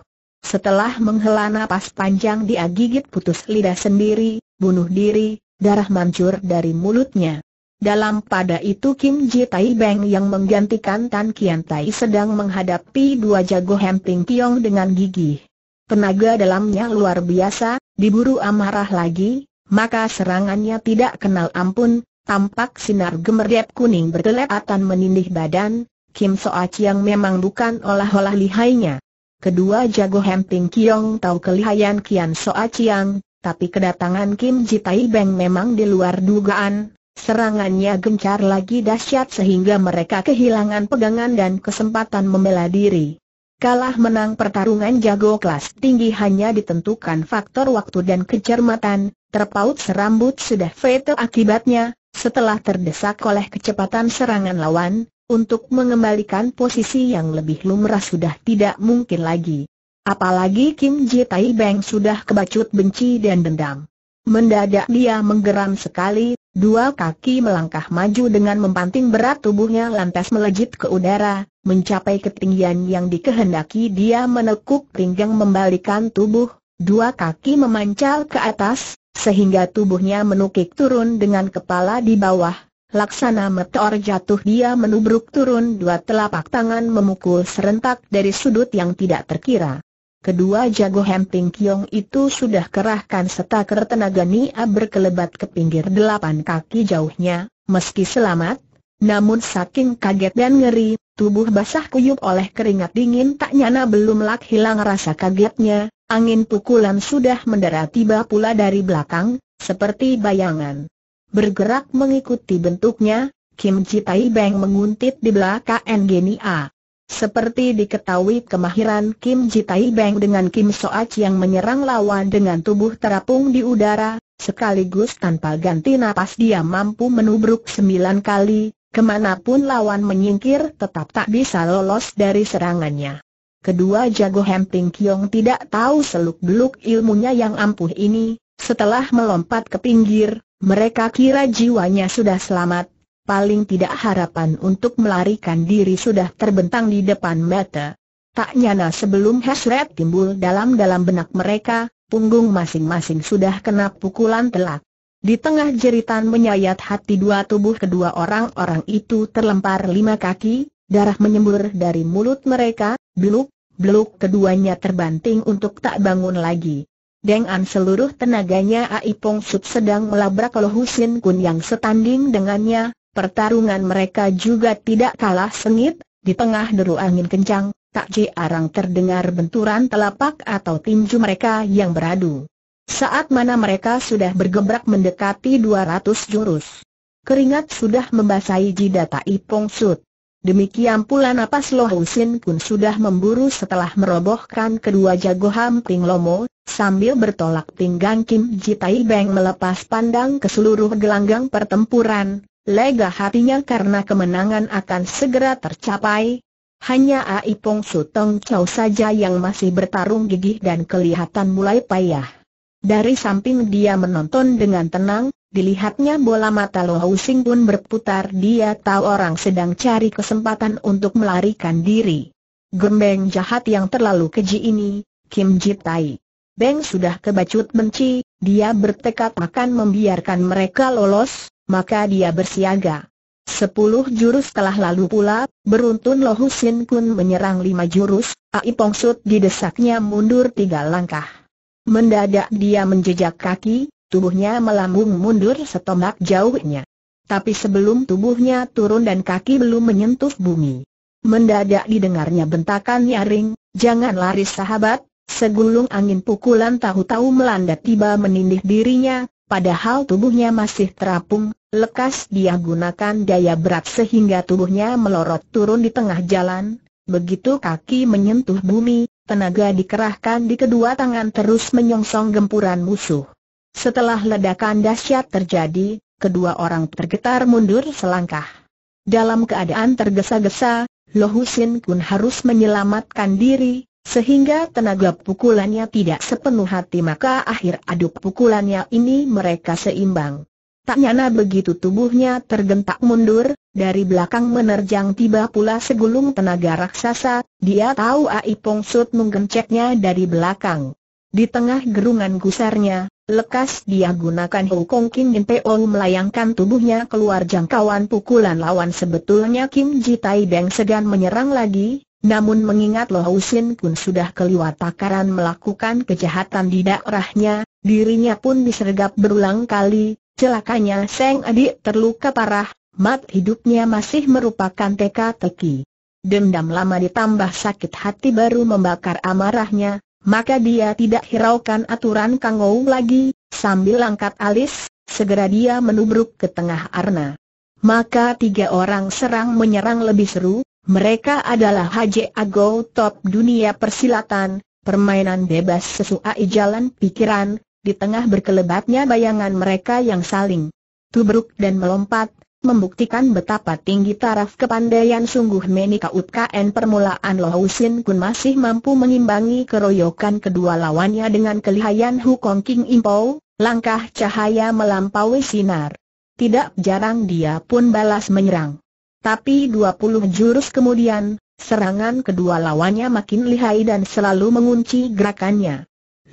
Setelah menghela napas panjang dia gigit putus lidah sendiri, bunuh diri, darah mancur dari mulutnya. Dalam pada itu Kim Ji Tai Beng yang menggantikan Tan Kian Tai sedang menghadapi dua jago hemping Pyong dengan gigih. Tenaga dalamnya luar biasa, diburu amarah lagi, maka serangannya tidak kenal ampun, tampak sinar gemerlap kuning berkelebatan menindih badan, Kim Soa Chiang memang bukan olah-olah lihainya kedua jago Hemping Kiong tahu kelihayan Kian Soa Chiang, tapi kedatangan Kim Tai Beng memang di luar dugaan, serangannya gencar lagi dahsyat sehingga mereka kehilangan pegangan dan kesempatan membela diri. Kalah menang pertarungan jago kelas tinggi hanya ditentukan faktor waktu dan kecermatan, terpaut serambut sudah fatal akibatnya, setelah terdesak oleh kecepatan serangan lawan, untuk mengembalikan posisi yang lebih lumrah sudah tidak mungkin lagi. Apalagi Kim Ji Tai Beng sudah kebacut benci dan dendam. Mendadak dia menggeram sekali, dua kaki melangkah maju dengan mempanting berat tubuhnya lantas melejit ke udara, mencapai ketinggian yang dikehendaki dia menekuk pinggang membalikan tubuh, dua kaki memancal ke atas, sehingga tubuhnya menukik turun dengan kepala di bawah, Laksana meteor jatuh dia menubruk turun dua telapak tangan memukul serentak dari sudut yang tidak terkira. Kedua jago Hemping Kiong itu sudah kerahkan setaker tenaga Nia berkelebat ke pinggir delapan kaki jauhnya, meski selamat, namun saking kaget dan ngeri, tubuh basah kuyup oleh keringat dingin tak nyana belum lak hilang rasa kagetnya, angin pukulan sudah mendarat tiba pula dari belakang, seperti bayangan. Bergerak mengikuti bentuknya, Kim Tai Beng menguntit di belakang Geni A. Seperti diketahui kemahiran Kim Tai Beng dengan Kim Soach yang menyerang lawan dengan tubuh terapung di udara, sekaligus tanpa ganti napas dia mampu menubruk sembilan kali, kemanapun lawan menyingkir tetap tak bisa lolos dari serangannya. Kedua jago Hemping Kiong tidak tahu seluk-beluk ilmunya yang ampuh ini, setelah melompat ke pinggir, mereka kira jiwanya sudah selamat, paling tidak harapan untuk melarikan diri sudah terbentang di depan mata. Tak nyana sebelum hasrat timbul dalam-dalam benak mereka, punggung masing-masing sudah kena pukulan telak. Di tengah jeritan menyayat hati dua tubuh kedua orang-orang itu terlempar lima kaki, darah menyembur dari mulut mereka, beluk, beluk keduanya terbanting untuk tak bangun lagi dengan seluruh tenaganya Aipong Sut sedang melabrak Lohusin Sin Kun yang setanding dengannya, pertarungan mereka juga tidak kalah sengit, di tengah deru angin kencang, tak jarang terdengar benturan telapak atau tinju mereka yang beradu. Saat mana mereka sudah bergebrak mendekati 200 jurus. Keringat sudah membasahi jidat Pong Sud. Demikian pula napas Lo Sin pun sudah memburu setelah merobohkan kedua jago ham ping Lomo, sambil bertolak pinggang Kim Jitai Beng melepas pandang ke seluruh gelanggang pertempuran, lega hatinya karena kemenangan akan segera tercapai. Hanya Ai Pong Su Tong Chow saja yang masih bertarung gigih dan kelihatan mulai payah. Dari samping dia menonton dengan tenang, Dilihatnya bola mata Lo Sing pun berputar dia tahu orang sedang cari kesempatan untuk melarikan diri. Gembeng jahat yang terlalu keji ini, Kim Jitai. Beng sudah kebacut benci, dia bertekad akan membiarkan mereka lolos, maka dia bersiaga. Sepuluh jurus telah lalu pula, beruntun Lo Husin pun menyerang lima jurus, Ai Pongsut didesaknya mundur tiga langkah. Mendadak dia menjejak kaki, tubuhnya melambung mundur setomak jauhnya. Tapi sebelum tubuhnya turun dan kaki belum menyentuh bumi, mendadak didengarnya bentakan nyaring, jangan lari sahabat, segulung angin pukulan tahu-tahu melanda tiba menindih dirinya, padahal tubuhnya masih terapung, lekas dia gunakan daya berat sehingga tubuhnya melorot turun di tengah jalan, Begitu kaki menyentuh bumi, tenaga dikerahkan di kedua tangan terus menyongsong gempuran musuh. Setelah ledakan dahsyat terjadi, kedua orang tergetar mundur selangkah. Dalam keadaan tergesa-gesa, Lohusin Kun harus menyelamatkan diri, sehingga tenaga pukulannya tidak sepenuh hati maka akhir aduk pukulannya ini mereka seimbang. Tak nyana begitu tubuhnya tergentak mundur, dari belakang menerjang tiba pula segulung tenaga raksasa, dia tahu Ai Sud menggencetnya dari belakang. Di tengah gerungan gusarnya, Lekas dia gunakan Hukong Kim Jin Peo melayangkan tubuhnya keluar jangkauan pukulan lawan sebetulnya Kim Ji Tai Beng segan menyerang lagi, namun mengingat Lo Husin pun sudah keluar takaran melakukan kejahatan di daerahnya, dirinya pun disergap berulang kali, celakanya Seng Adik terluka parah, mat hidupnya masih merupakan teka-teki. Dendam lama ditambah sakit hati baru membakar amarahnya, maka dia tidak hiraukan aturan Kang Ou lagi, sambil angkat alis, segera dia menubruk ke tengah arna. Maka tiga orang serang menyerang lebih seru, mereka adalah Haji Ago top dunia persilatan, permainan bebas sesuai jalan pikiran, di tengah berkelebatnya bayangan mereka yang saling tubruk dan melompat, membuktikan betapa tinggi taraf kepandaian sungguh Menika UKN permulaan Lo Sin Kun masih mampu mengimbangi keroyokan kedua lawannya dengan kelihayan Hukong King Impou, langkah cahaya melampaui sinar. Tidak jarang dia pun balas menyerang. Tapi 20 jurus kemudian, serangan kedua lawannya makin lihai dan selalu mengunci gerakannya.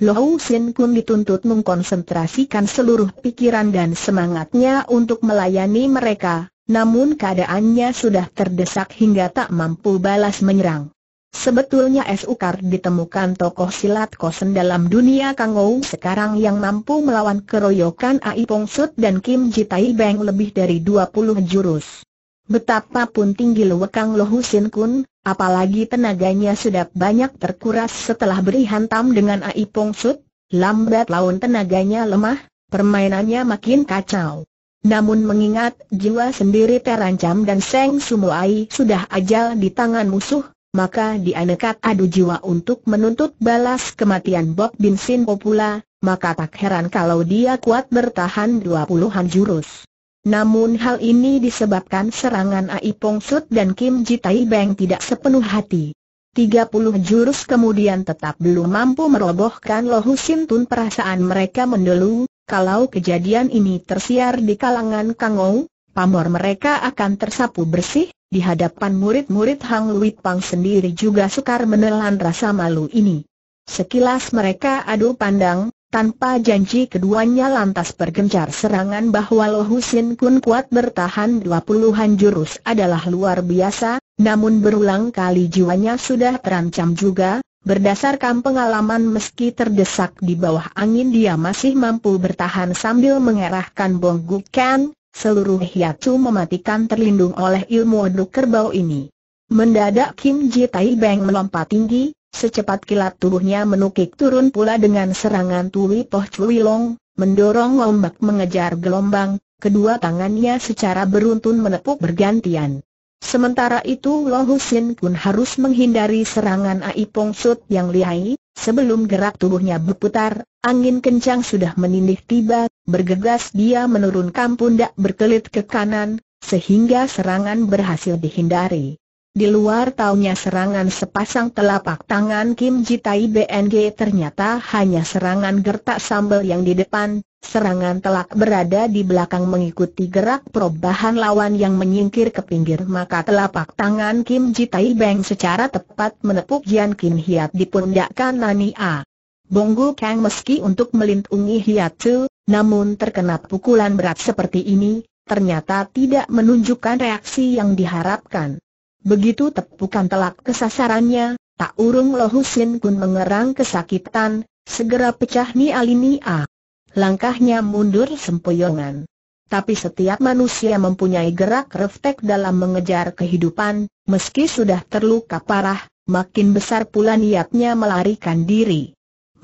Lou Sin Kun dituntut mengkonsentrasikan seluruh pikiran dan semangatnya untuk melayani mereka, namun keadaannya sudah terdesak hingga tak mampu balas menyerang. Sebetulnya Sukar ditemukan tokoh silat kosen dalam dunia Kangou sekarang yang mampu melawan keroyokan Ai Pongsut dan Kim Ji Tai Beng lebih dari 20 jurus. Betapapun tinggi lewekang Kang Sin Kun, Apalagi tenaganya sudah banyak terkuras setelah beri hantam dengan Ai Pong Sut, lambat laun tenaganya lemah, permainannya makin kacau. Namun mengingat jiwa sendiri terancam dan Seng Sumo Ai sudah ajal di tangan musuh, maka dia nekat adu jiwa untuk menuntut balas kematian Bob Bin Sin pula, maka tak heran kalau dia kuat bertahan dua puluhan jurus. Namun hal ini disebabkan serangan Ai Pong Sut dan Kim Ji Tai Beng tidak sepenuh hati. 30 jurus kemudian tetap belum mampu merobohkan Lohu Tun perasaan mereka mendelu, kalau kejadian ini tersiar di kalangan Kangou, pamor mereka akan tersapu bersih, di hadapan murid-murid Hang Lui Pang sendiri juga sukar menelan rasa malu ini. Sekilas mereka adu pandang, tanpa janji keduanya lantas bergencar serangan bahwa Lo Husin Kun kuat bertahan 20-an jurus adalah luar biasa, namun berulang kali jiwanya sudah terancam juga, berdasarkan pengalaman meski terdesak di bawah angin dia masih mampu bertahan sambil mengerahkan bonggukan, seluruh hiatu mematikan terlindung oleh ilmu aduk kerbau ini. Mendadak Kim Ji Tai Beng melompat tinggi, Secepat kilat tubuhnya menukik turun pula dengan serangan Tui Poh Cui Long, mendorong ombak mengejar gelombang, kedua tangannya secara beruntun menepuk bergantian. Sementara itu Lo Husin Kun harus menghindari serangan Ai Pong Sut yang lihai, sebelum gerak tubuhnya berputar, angin kencang sudah menindih tiba, bergegas dia menurunkan pundak berkelit ke kanan, sehingga serangan berhasil dihindari. Di luar taunya serangan sepasang telapak tangan Kim Jitai BNG ternyata hanya serangan gertak sambel yang di depan, serangan telak berada di belakang mengikuti gerak perubahan lawan yang menyingkir ke pinggir maka telapak tangan Kim Jitai Beng secara tepat menepuk Jian Kim Hiat di pundak kanan A. Bonggu Kang meski untuk melindungi Hiatsu, namun terkena pukulan berat seperti ini, ternyata tidak menunjukkan reaksi yang diharapkan. Begitu tepukan telak kesasarannya, tak urung Lohusin pun mengerang kesakitan, segera pecah ni alinia. Langkahnya mundur sempoyongan. Tapi setiap manusia mempunyai gerak refleks dalam mengejar kehidupan, meski sudah terluka parah, makin besar pula niatnya melarikan diri.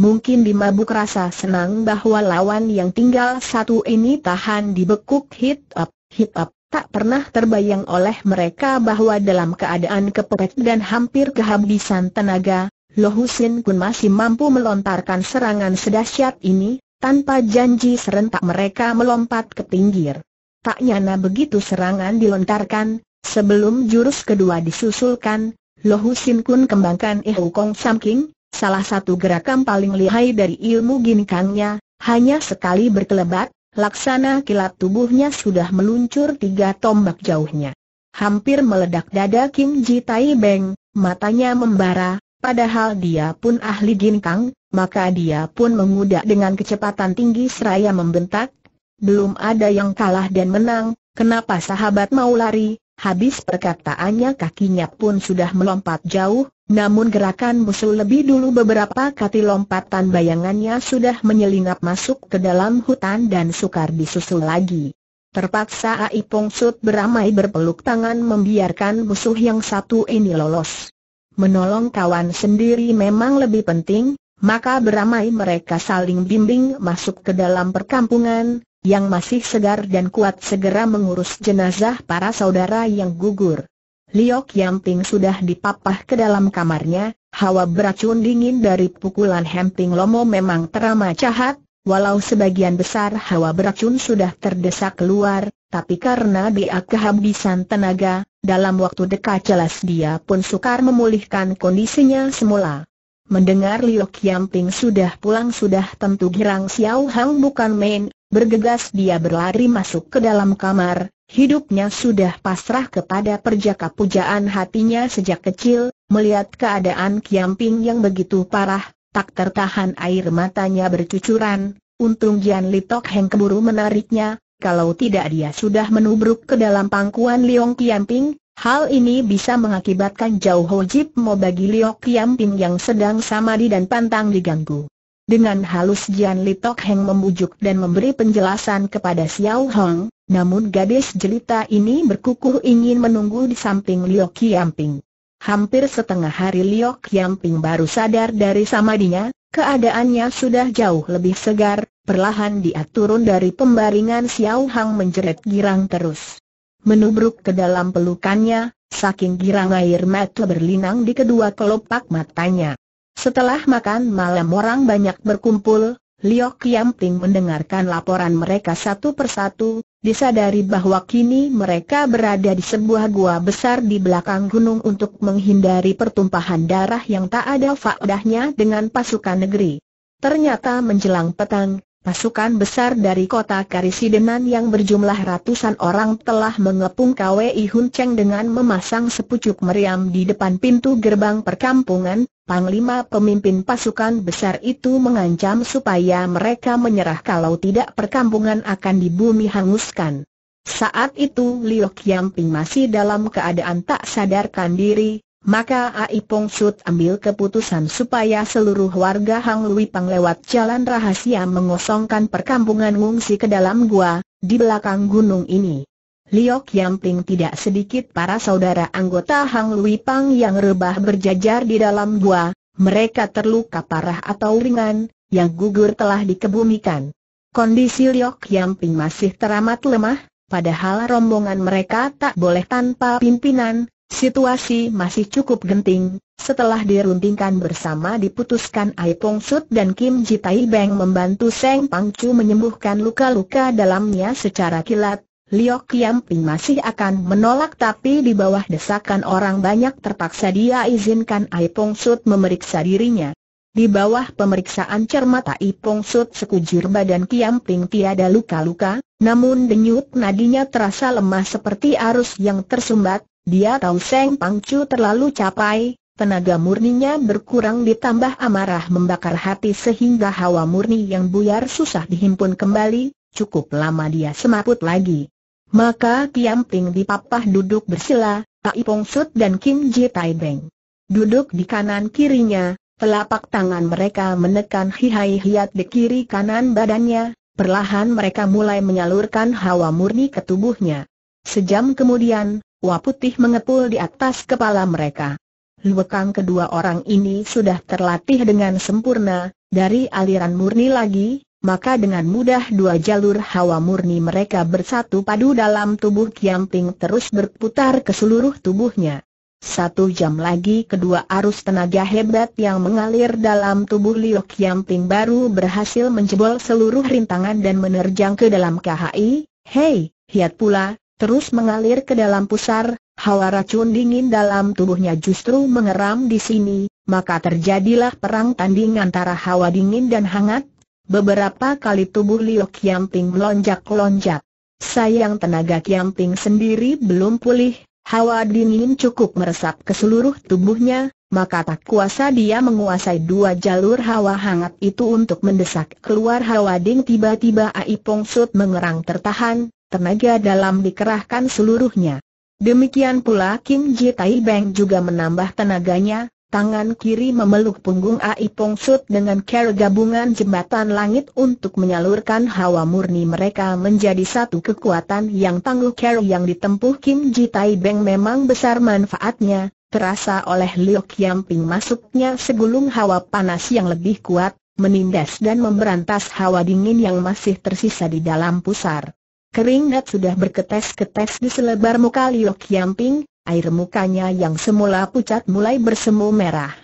Mungkin dimabuk rasa senang bahwa lawan yang tinggal satu ini tahan dibekuk hit up, hit up, Tak pernah terbayang oleh mereka bahwa dalam keadaan kepepet dan hampir kehabisan tenaga, Lo pun Kun masih mampu melontarkan serangan sedahsyat ini, tanpa janji serentak mereka melompat ke pinggir. Tak nyana begitu serangan dilontarkan, sebelum jurus kedua disusulkan, Lo pun Kun kembangkan Ihu Kong Samking, salah satu gerakan paling lihai dari ilmu ginkangnya, hanya sekali berkelebat, Laksana kilat tubuhnya sudah meluncur tiga tombak jauhnya. Hampir meledak dada Kim Ji Tai Beng, matanya membara, padahal dia pun ahli ginkang, maka dia pun mengudak dengan kecepatan tinggi seraya membentak. Belum ada yang kalah dan menang, kenapa sahabat mau lari, Habis perkataannya kakinya pun sudah melompat jauh, namun gerakan musuh lebih dulu beberapa kali lompatan bayangannya sudah menyelinap masuk ke dalam hutan dan sukar disusul lagi. Terpaksa Ai sut beramai berpeluk tangan membiarkan musuh yang satu ini lolos. Menolong kawan sendiri memang lebih penting, maka beramai mereka saling bimbing masuk ke dalam perkampungan, yang masih segar dan kuat segera mengurus jenazah para saudara yang gugur. Liok Yamping sudah dipapah ke dalam kamarnya, hawa beracun dingin dari pukulan Hemping Lomo memang teramat cahat. walau sebagian besar hawa beracun sudah terdesak keluar, tapi karena dia kehabisan tenaga, dalam waktu dekat jelas dia pun sukar memulihkan kondisinya semula. Mendengar Liok Yamping sudah pulang sudah tentu Girang Xiao Hang bukan main, Bergegas dia berlari masuk ke dalam kamar, hidupnya sudah pasrah kepada perjaka pujaan hatinya sejak kecil, melihat keadaan Kiamping yang begitu parah, tak tertahan air matanya bercucuran, untung Jian Litok Heng keburu menariknya, kalau tidak dia sudah menubruk ke dalam pangkuan Liong Kiamping, hal ini bisa mengakibatkan jauh hojib mau bagi Liong Kiamping yang sedang samadi dan pantang diganggu. Dengan halus Jian Li Tok Heng membujuk dan memberi penjelasan kepada Xiao Hong, namun gadis jelita ini berkukuh ingin menunggu di samping Liu Kiamping. Hampir setengah hari Liu Kiamping baru sadar dari samadinya, keadaannya sudah jauh lebih segar, perlahan dia turun dari pembaringan Xiao Hong menjerit girang terus. Menubruk ke dalam pelukannya, saking girang air mata berlinang di kedua kelopak matanya. Setelah makan malam orang banyak berkumpul, Liok Kiamping mendengarkan laporan mereka satu persatu, disadari bahwa kini mereka berada di sebuah gua besar di belakang gunung untuk menghindari pertumpahan darah yang tak ada faedahnya dengan pasukan negeri. Ternyata menjelang petang, pasukan besar dari kota Karisidenan yang berjumlah ratusan orang telah mengepung KWI Hun dengan memasang sepucuk meriam di depan pintu gerbang perkampungan, Panglima pemimpin pasukan besar itu mengancam supaya mereka menyerah kalau tidak perkampungan akan di bumi hanguskan. Saat itu Liu Qiangping masih dalam keadaan tak sadarkan diri, maka Ai Pong Sut ambil keputusan supaya seluruh warga Hang Lui Pang lewat jalan rahasia mengosongkan perkampungan ngungsi ke dalam gua, di belakang gunung ini. Liok Yamping tidak sedikit para saudara anggota Hang Lui Pang yang rebah berjajar di dalam gua, mereka terluka parah atau ringan, yang gugur telah dikebumikan. Kondisi Liok Yamping masih teramat lemah, padahal rombongan mereka tak boleh tanpa pimpinan, situasi masih cukup genting. Setelah diruntingkan bersama diputuskan Ai Pong Sut dan Kim Jitai Beng membantu Seng Pangcu menyembuhkan luka-luka dalamnya secara kilat, Liok Kiamping masih akan menolak tapi di bawah desakan orang banyak terpaksa dia izinkan Pong Sud memeriksa dirinya. Di bawah pemeriksaan cermat Pong Sud sekujur badan Kiamping tiada luka-luka, namun denyut nadinya terasa lemah seperti arus yang tersumbat, dia tahu Seng Pangcu terlalu capai, Tenaga murninya berkurang ditambah amarah membakar hati sehingga hawa murni yang buyar susah dihimpun kembali, cukup lama dia semaput lagi. Maka Kiam Ping dipapah duduk bersila, Tai Pong Sut dan Kim Ji Tai Beng. Duduk di kanan kirinya, telapak tangan mereka menekan Hi Hai hiat di kiri kanan badannya, perlahan mereka mulai menyalurkan hawa murni ke tubuhnya. Sejam kemudian, wa putih mengepul di atas kepala mereka. Luekang kedua orang ini sudah terlatih dengan sempurna, dari aliran murni lagi, maka dengan mudah dua jalur hawa murni mereka bersatu padu dalam tubuh Kiamping terus berputar ke seluruh tubuhnya. Satu jam lagi kedua arus tenaga hebat yang mengalir dalam tubuh Liu Kiamping baru berhasil menjebol seluruh rintangan dan menerjang ke dalam KHI, hei, hiat pula, terus mengalir ke dalam pusar, hawa racun dingin dalam tubuhnya justru mengeram di sini, maka terjadilah perang tanding antara hawa dingin dan hangat, Beberapa kali tubuh Liu Kiamping melonjak-lonjak. Sayang tenaga Kiamping sendiri belum pulih, hawa dingin cukup meresap ke seluruh tubuhnya, maka tak kuasa dia menguasai dua jalur hawa hangat itu untuk mendesak keluar hawa ding tiba-tiba Ai Pong Sut mengerang tertahan, tenaga dalam dikerahkan seluruhnya. Demikian pula Kim Ji Tai Beng juga menambah tenaganya, Tangan kiri memeluk punggung Ai Pong Sut dengan cara gabungan jembatan langit untuk menyalurkan hawa murni mereka menjadi satu kekuatan yang tangguh cara yang ditempuh Kim Ji Tai Beng memang besar manfaatnya, terasa oleh Liu Ping masuknya segulung hawa panas yang lebih kuat, menindas dan memberantas hawa dingin yang masih tersisa di dalam pusar. Keringat sudah berketes-ketes di selebar muka Liu Ping, air mukanya yang semula pucat mulai bersemu merah.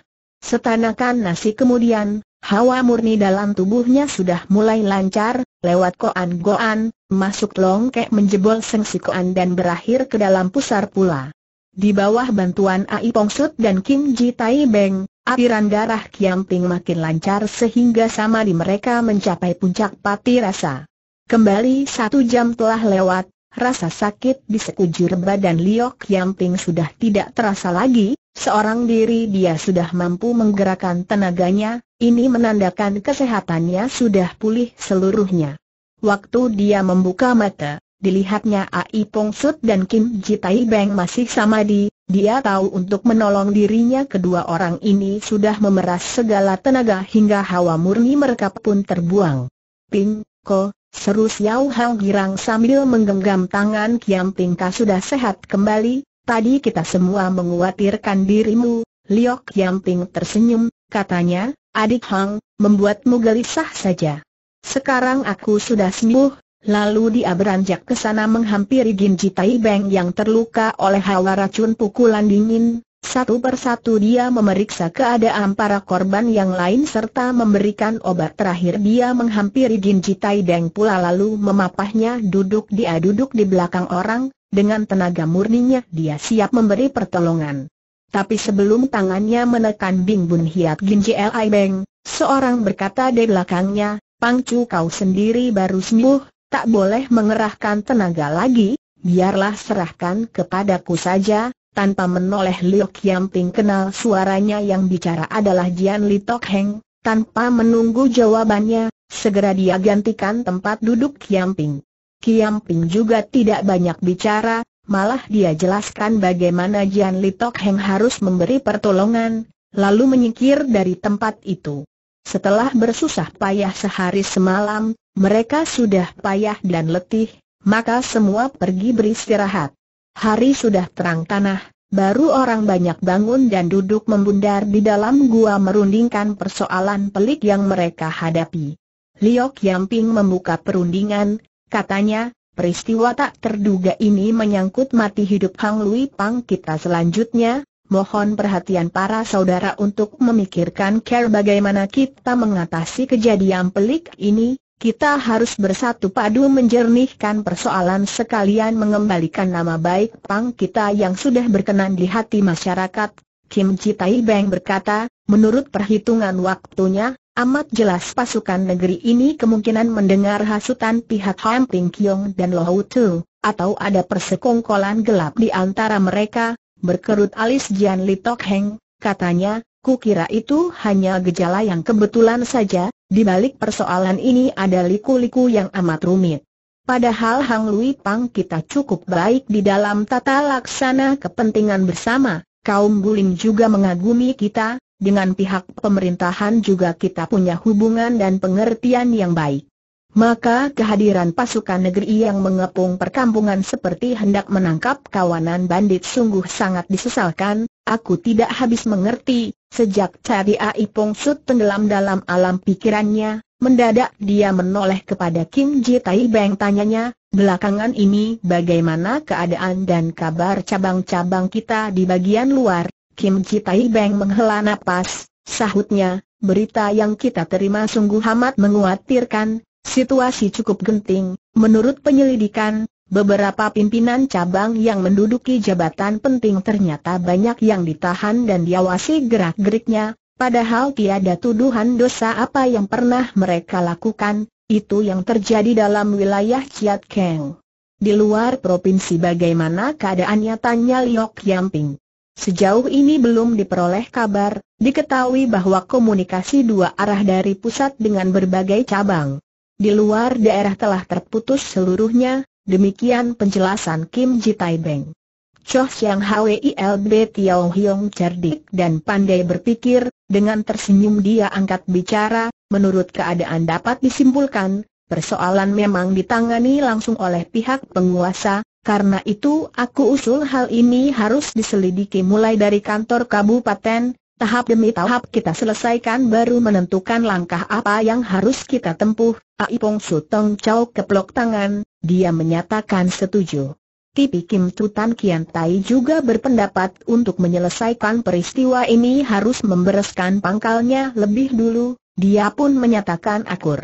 Setanakan nasi kemudian, hawa murni dalam tubuhnya sudah mulai lancar, lewat koan-goan, masuk longkek menjebol sengsi dan berakhir ke dalam pusar pula. Di bawah bantuan Ai Pongsut dan Kim Ji Tai Beng, aliran darah Kiamping makin lancar sehingga sama di mereka mencapai puncak pati rasa. Kembali satu jam telah lewat, rasa sakit di sekujur badan Liok Yamping sudah tidak terasa lagi, seorang diri dia sudah mampu menggerakkan tenaganya, ini menandakan kesehatannya sudah pulih seluruhnya. Waktu dia membuka mata, dilihatnya Ai Pong Sut dan Kim Ji Tai Beng masih sama di, dia tahu untuk menolong dirinya kedua orang ini sudah memeras segala tenaga hingga hawa murni mereka pun terbuang. Ping, Ko, Seru Xiao Hao girang sambil menggenggam tangan Kiam Pingka sudah sehat kembali, tadi kita semua menguatirkan dirimu, Liok Kiam Ting tersenyum, katanya, adik Hang, membuatmu gelisah saja. Sekarang aku sudah sembuh, lalu dia beranjak ke sana menghampiri Ginji Tai Beng yang terluka oleh hawa racun pukulan dingin, satu persatu dia memeriksa keadaan para korban yang lain serta memberikan obat terakhir dia menghampiri Jinji Tai Deng pula lalu memapahnya duduk dia duduk di belakang orang, dengan tenaga murninya dia siap memberi pertolongan. Tapi sebelum tangannya menekan Bing Bun Hiat Ginji Lai Beng, seorang berkata di belakangnya, Pang Chu kau sendiri baru sembuh, tak boleh mengerahkan tenaga lagi, biarlah serahkan kepadaku saja, tanpa menoleh Liu Qiangting kenal suaranya yang bicara adalah Jian Li Tok Heng, tanpa menunggu jawabannya, segera dia gantikan tempat duduk Qiangting. Qiangting juga tidak banyak bicara, malah dia jelaskan bagaimana Jian Li Tok Heng harus memberi pertolongan, lalu menyingkir dari tempat itu. Setelah bersusah payah sehari semalam, mereka sudah payah dan letih, maka semua pergi beristirahat. Hari sudah terang tanah, baru orang banyak bangun dan duduk membundar di dalam gua merundingkan persoalan pelik yang mereka hadapi. Liok Yamping membuka perundingan, katanya, peristiwa tak terduga ini menyangkut mati hidup Hang Lui Pang kita selanjutnya, mohon perhatian para saudara untuk memikirkan care bagaimana kita mengatasi kejadian pelik ini, kita harus bersatu padu menjernihkan persoalan sekalian mengembalikan nama baik pang kita yang sudah berkenan di hati masyarakat. Kim Ji Tai Beng berkata, menurut perhitungan waktunya, amat jelas pasukan negeri ini kemungkinan mendengar hasutan pihak Ham Ping Kyong dan Lo Hu Tu, atau ada persekongkolan gelap di antara mereka, berkerut alis Jian Li Tok Heng, katanya, ku kira itu hanya gejala yang kebetulan saja, di balik persoalan ini ada liku-liku yang amat rumit. Padahal Hang Lui Pang kita cukup baik di dalam tata laksana kepentingan bersama, kaum guling juga mengagumi kita, dengan pihak pemerintahan juga kita punya hubungan dan pengertian yang baik. Maka kehadiran pasukan negeri yang mengepung perkampungan seperti hendak menangkap kawanan bandit sungguh sangat disesalkan, Aku tidak habis mengerti, sejak cari Ai Pong Sut tenggelam dalam alam pikirannya, mendadak dia menoleh kepada Kim Ji Tai Beng tanyanya, belakangan ini bagaimana keadaan dan kabar cabang-cabang kita di bagian luar? Kim Ji Tai Beng menghela napas, sahutnya, berita yang kita terima sungguh amat menguatirkan, situasi cukup genting, menurut penyelidikan, Beberapa pimpinan cabang yang menduduki jabatan penting ternyata banyak yang ditahan dan diawasi gerak-geriknya, padahal tiada tuduhan dosa apa yang pernah mereka lakukan, itu yang terjadi dalam wilayah Chiat Keng. Di luar provinsi bagaimana keadaannya tanya Liok Yamping. Sejauh ini belum diperoleh kabar, diketahui bahwa komunikasi dua arah dari pusat dengan berbagai cabang. Di luar daerah telah terputus seluruhnya, Demikian penjelasan Kim Tai Beng. Choh Siang Hwilb Tiao Hiong cerdik dan pandai berpikir, dengan tersenyum dia angkat bicara, menurut keadaan dapat disimpulkan, persoalan memang ditangani langsung oleh pihak penguasa, karena itu aku usul hal ini harus diselidiki mulai dari kantor kabupaten, tahap demi tahap kita selesaikan baru menentukan langkah apa yang harus kita tempuh, Aipong Sutong Chow keplok tangan, dia menyatakan setuju. Tipi Kim Tutan Kian Tai juga berpendapat untuk menyelesaikan peristiwa ini harus membereskan pangkalnya lebih dulu, dia pun menyatakan akur.